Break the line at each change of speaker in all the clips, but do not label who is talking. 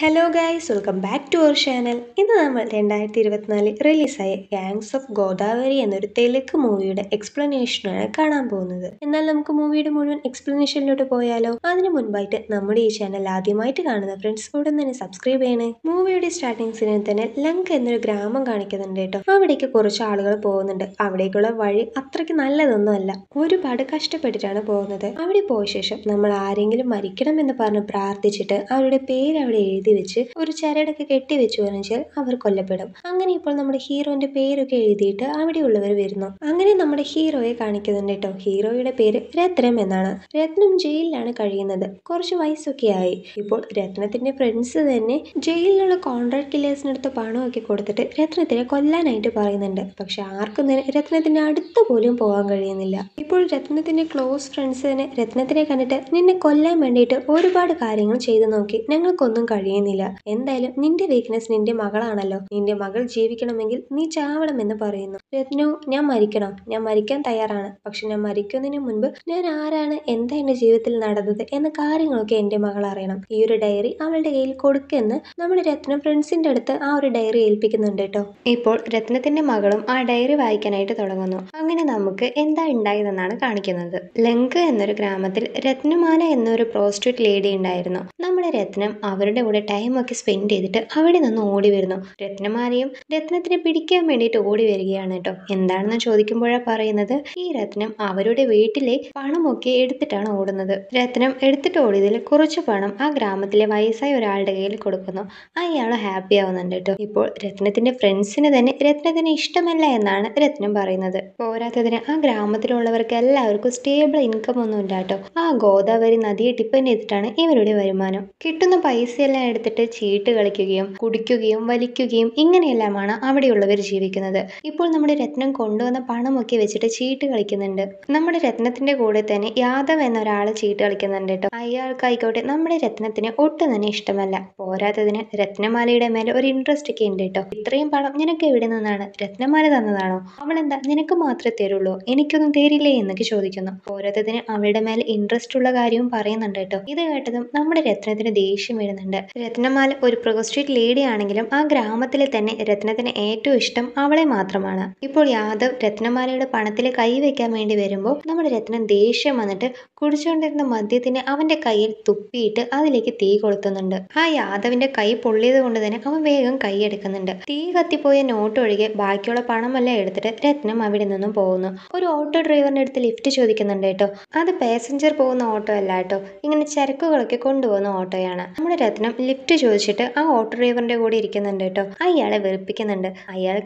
hello guys welcome back to our channel ഇന്ന് നമ്മൾ രണ്ടായിരത്തി ഇരുപത്തിനാലിൽ റിലീസായ ഗാങ്സ് ഓഫ് ഗോദാവരി എന്നൊരു തെലുങ്ക് മൂവിയുടെ എക്സ്പ്ലനേഷനാണ് കാണാൻ പോകുന്നത് എന്നാൽ നമുക്ക് മൂവിയുടെ മുഴുവൻ എക്സ്പ്ലനേഷനിലോട്ട് പോയാലോ അതിനു മുൻപായിട്ട് നമ്മുടെ ഈ ചാനൽ ആദ്യമായിട്ട് കാണുന്ന ഫ്രണ്ട്സ് ഉടൻ തന്നെ സബ്സ്ക്രൈബ് ചെയ്യണേ മൂവിയുടെ സ്റ്റാർട്ടിംഗ് സിനിമ തന്നെ ലങ്ക് എന്നൊരു ഗ്രാമം കാണിക്കുന്നുണ്ട് കേട്ടോ അവിടേക്ക് കുറച്ച് ആളുകൾ പോകുന്നുണ്ട് അവിടേക്കുള്ള വഴി അത്രയ്ക്ക് നല്ലതൊന്നും അല്ല ഒരുപാട് കഷ്ടപ്പെട്ടിട്ടാണ് പോകുന്നത് അവിടെ പോയ ശേഷം നമ്മൾ ആരെങ്കിലും മരിക്കണം എന്ന് പറഞ്ഞ് പ്രാർത്ഥിച്ചിട്ട് അവരുടെ പേര് അവിടെ എഴുതി എഴുതി വെച്ച് ഒരു ചരടൊക്കെ കെട്ടി വെച്ചു പറഞ്ഞാൽ അവർ കൊല്ലപ്പെടും അങ്ങനെ ഇപ്പോൾ നമ്മുടെ ഹീറോന്റെ പേരൊക്കെ എഴുതിയിട്ട് അവിടെയുള്ളവർ വരുന്നു അങ്ങനെ നമ്മുടെ ഹീറോയെ കാണിക്കുന്നുണ്ട് കേട്ടോ ഹീറോയുടെ പേര് രത്നം എന്നാണ് രത്നം ജയിലിലാണ് കഴിയുന്നത് കുറച്ച് വയസ്സൊക്കെ ആയി ഇപ്പോൾ രത്നത്തിന്റെ ഫ്രണ്ട്സ് തന്നെ ജയിലിലുള്ള കോൺട്രാക്ട് കില്ലേഴ്സിനടുത്ത് പണമൊക്കെ കൊടുത്തിട്ട് രത്നത്തിനെ കൊല്ലാനായിട്ട് പറയുന്നുണ്ട് പക്ഷെ ആർക്കും രത്നത്തിന്റെ അടുത്ത് പോലും പോകാൻ കഴിയുന്നില്ല ഇപ്പോൾ രത്നത്തിന്റെ ക്ലോസ് ഫ്രണ്ട്സ് തന്നെ രത്നത്തിനെ കണ്ടിട്ട് നിന്നെ കൊല്ലാൻ വേണ്ടിയിട്ട് ഒരുപാട് കാര്യങ്ങൾ ചെയ്തു നോക്കി ഞങ്ങൾക്കൊന്നും കഴിയും കഴിയുന്നില്ല എന്തായാലും നിന്റെ വീക്ക്നെസ് നിന്റെ മകളാണല്ലോ നിന്റെ മകൾ ജീവിക്കണമെങ്കിൽ നീ ചാവണമെന്ന് പറയുന്നു രത്നു ഞാൻ മരിക്കണം ഞാൻ മരിക്കാൻ തയ്യാറാണ് പക്ഷെ ഞാൻ മരിക്കുന്നതിന് മുൻപ് ഞാൻ ആരാണ് എന്താ എന്റെ ജീവിതത്തിൽ നടന്നത് എന്ന കാര്യങ്ങളൊക്കെ എൻ്റെ മകൾ അറിയണം ഈ ഒരു ഡയറി അവളുടെ കയ്യിൽ കൊടുക്കെന്ന് നമ്മുടെ രത്ന ഫ്രണ്ട്സിന്റെ അടുത്ത് ആ ഒരു ഡയറി ഏൽപ്പിക്കുന്നുണ്ട് കേട്ടോ ഇപ്പോൾ രത്നത്തിൻ്റെ മകളും ആ ഡയറി വായിക്കാനായിട്ട് തുടങ്ങുന്നു അങ്ങനെ നമുക്ക് എന്താ ഉണ്ടായതെന്നാണ് കാണിക്കുന്നത് ലങ്ക് എന്നൊരു ഗ്രാമത്തിൽ രത്നമാല എന്നൊരു പ്രോസ്റ്റ്യൂട്ട് ലേഡി ഉണ്ടായിരുന്നു നമ്മുടെ രത്നം അവരുടെ കൂടെ ടൈമൊക്കെ സ്പെൻഡ് ചെയ്തിട്ട് അവിടെ നിന്ന് ഓടി വരുന്നു രത്നമാലയും രത്നത്തിനെ പിടിക്കാൻ വേണ്ടിയിട്ട് ഓടി വരികയാണ് കേട്ടോ എന്താണെന്ന് ചോദിക്കുമ്പോഴാ പറയുന്നത് ഈ രത്നം അവരുടെ വീട്ടിലെ പണമൊക്കെ എടുത്തിട്ടാണ് ഓടുന്നത് രത്നം എടുത്തിട്ട് ഓടിയതിൽ കുറച്ച് പണം ആ ഗ്രാമത്തിലെ വയസ്സായ ഒരാളുടെ കയ്യിൽ കൊടുക്കുന്നു അയാൾ ഹാപ്പി ആവുന്നുണ്ട് കേട്ടോ ഇപ്പോൾ രത്നത്തിന്റെ ഫ്രണ്ട്സിന് തന്നെ രത്നത്തിന് ഇഷ്ടമല്ല എന്നാണ് രത്നം പറയുന്നത് പോരാത്തതിന് ആ ഗ്രാമത്തിലുള്ളവർക്ക് എല്ലാവർക്കും സ്റ്റേബിൾ ഇൻകം ഒന്നും ഇല്ല കേട്ടോ ആ ഗോദാവരി നദിയെ ഡിപ്പെൻഡ് ചെയ്തിട്ടാണ് ഇവരുടെ വരുമാനം കിട്ടുന്ന പൈസയെല്ലാം എടുത്തിട്ട് ചീട്ട് കളിക്കുകയും കുടിക്കുകയും വലിക്കുകയും ഇങ്ങനെയെല്ലാമാണ് അവിടെയുള്ളവർ ജീവിക്കുന്നത് ഇപ്പോൾ നമ്മുടെ നമ്മുടെ രത്നം കൊണ്ടുവന്ന പണമൊക്കെ വെച്ചിട്ട് ചീട്ട് കളിക്കുന്നുണ്ട് നമ്മുടെ രത്നത്തിന്റെ കൂടെ തന്നെ യാദവ് എന്ന ഒരാൾ ചീട്ട് കളിക്കുന്നുണ്ട് കേട്ടോ അയാൾക്കായിക്കോട്ടെ നമ്മുടെ രത്നത്തിന് ഒട്ടും തന്നെ ഇഷ്ടമല്ല പോരാത്തതിന് രത്നമാലയുടെ മേലെ ഒരു ഇൻട്രസ്റ്റ് ഒക്കെ ഉണ്ട് കേട്ടോ ഇത്രയും പണം നിനക്ക് എവിടെ നിന്നാണ് രത്നമാല തന്നതാണോ അവളെന്താ നിനക്ക് മാത്രമേ തരുള്ളൂ എനിക്കൊന്നും തരില്ലേ എന്നൊക്കെ ചോദിക്കുന്നു പോരാത്തതിന് അവളുടെ മേലെ ഇൻട്രസ്റ്റ് ഉള്ള കാര്യവും പറയുന്നുണ്ട് കേട്ടോ ഇത് കേട്ടതും നമ്മുടെ രത്നത്തിന് ദേഷ്യം വരുന്നുണ്ട് രത്നമാല ഒരു പ്രൊഗസ്ട്രേറ്റ് ലേഡി ആണെങ്കിലും ആ ഗ്രാമത്തിലെ തന്നെ രത്നത്തിന് ഏറ്റവും ഇഷ്ടം അവളെ മാത്രമാണ് ഇപ്പോൾ യാദവ് രത്നമാലയുടെ പണത്തിൽ കൈവയ്ക്കാൻ വേണ്ടി വരുമ്പോൾ നമ്മുടെ രത്നം ദേഷ്യം വന്നിട്ട് കുടിച്ചുകൊണ്ടിരുന്ന മദ്യത്തിന് അവന്റെ കയ്യിൽ തുപ്പിയിട്ട് അതിലേക്ക് തീ കൊളുത്തുന്നുണ്ട് ആ യാദവിന്റെ കൈ പൊള്ളിയത് കൊണ്ട് തന്നെ അവൻ വേഗം കൈയെടുക്കുന്നുണ്ട് തീ കത്തിപ്പോയ നോട്ട് ഒഴികെ ബാക്കിയുള്ള പണമെല്ലാം എടുത്തിട്ട് രത്നം അവിടെ നിന്നും പോകുന്നു ഒരു ഓട്ടോ ഡ്രൈവറിന്റെ അടുത്ത് ലിഫ്റ്റ് ചോദിക്കുന്നുണ്ട് കേട്ടോ അത് പാസഞ്ചർ പോകുന്ന ഓട്ടോ അല്ല കേട്ടോ ഇങ്ങനെ ചരക്കുകളൊക്കെ കൊണ്ടുപോകുന്ന ഓട്ടോയാണ് നമ്മുടെ രത്നം ലിഫ്റ്റ് ചോദിച്ചിട്ട് ആ ഓട്ടോ ഡ്രൈവറിന്റെ കൂടെ ഇരിക്കുന്നുണ്ട് കേട്ടോ അയാളെ വെറുപ്പിക്കുന്നുണ്ട് അയാൾ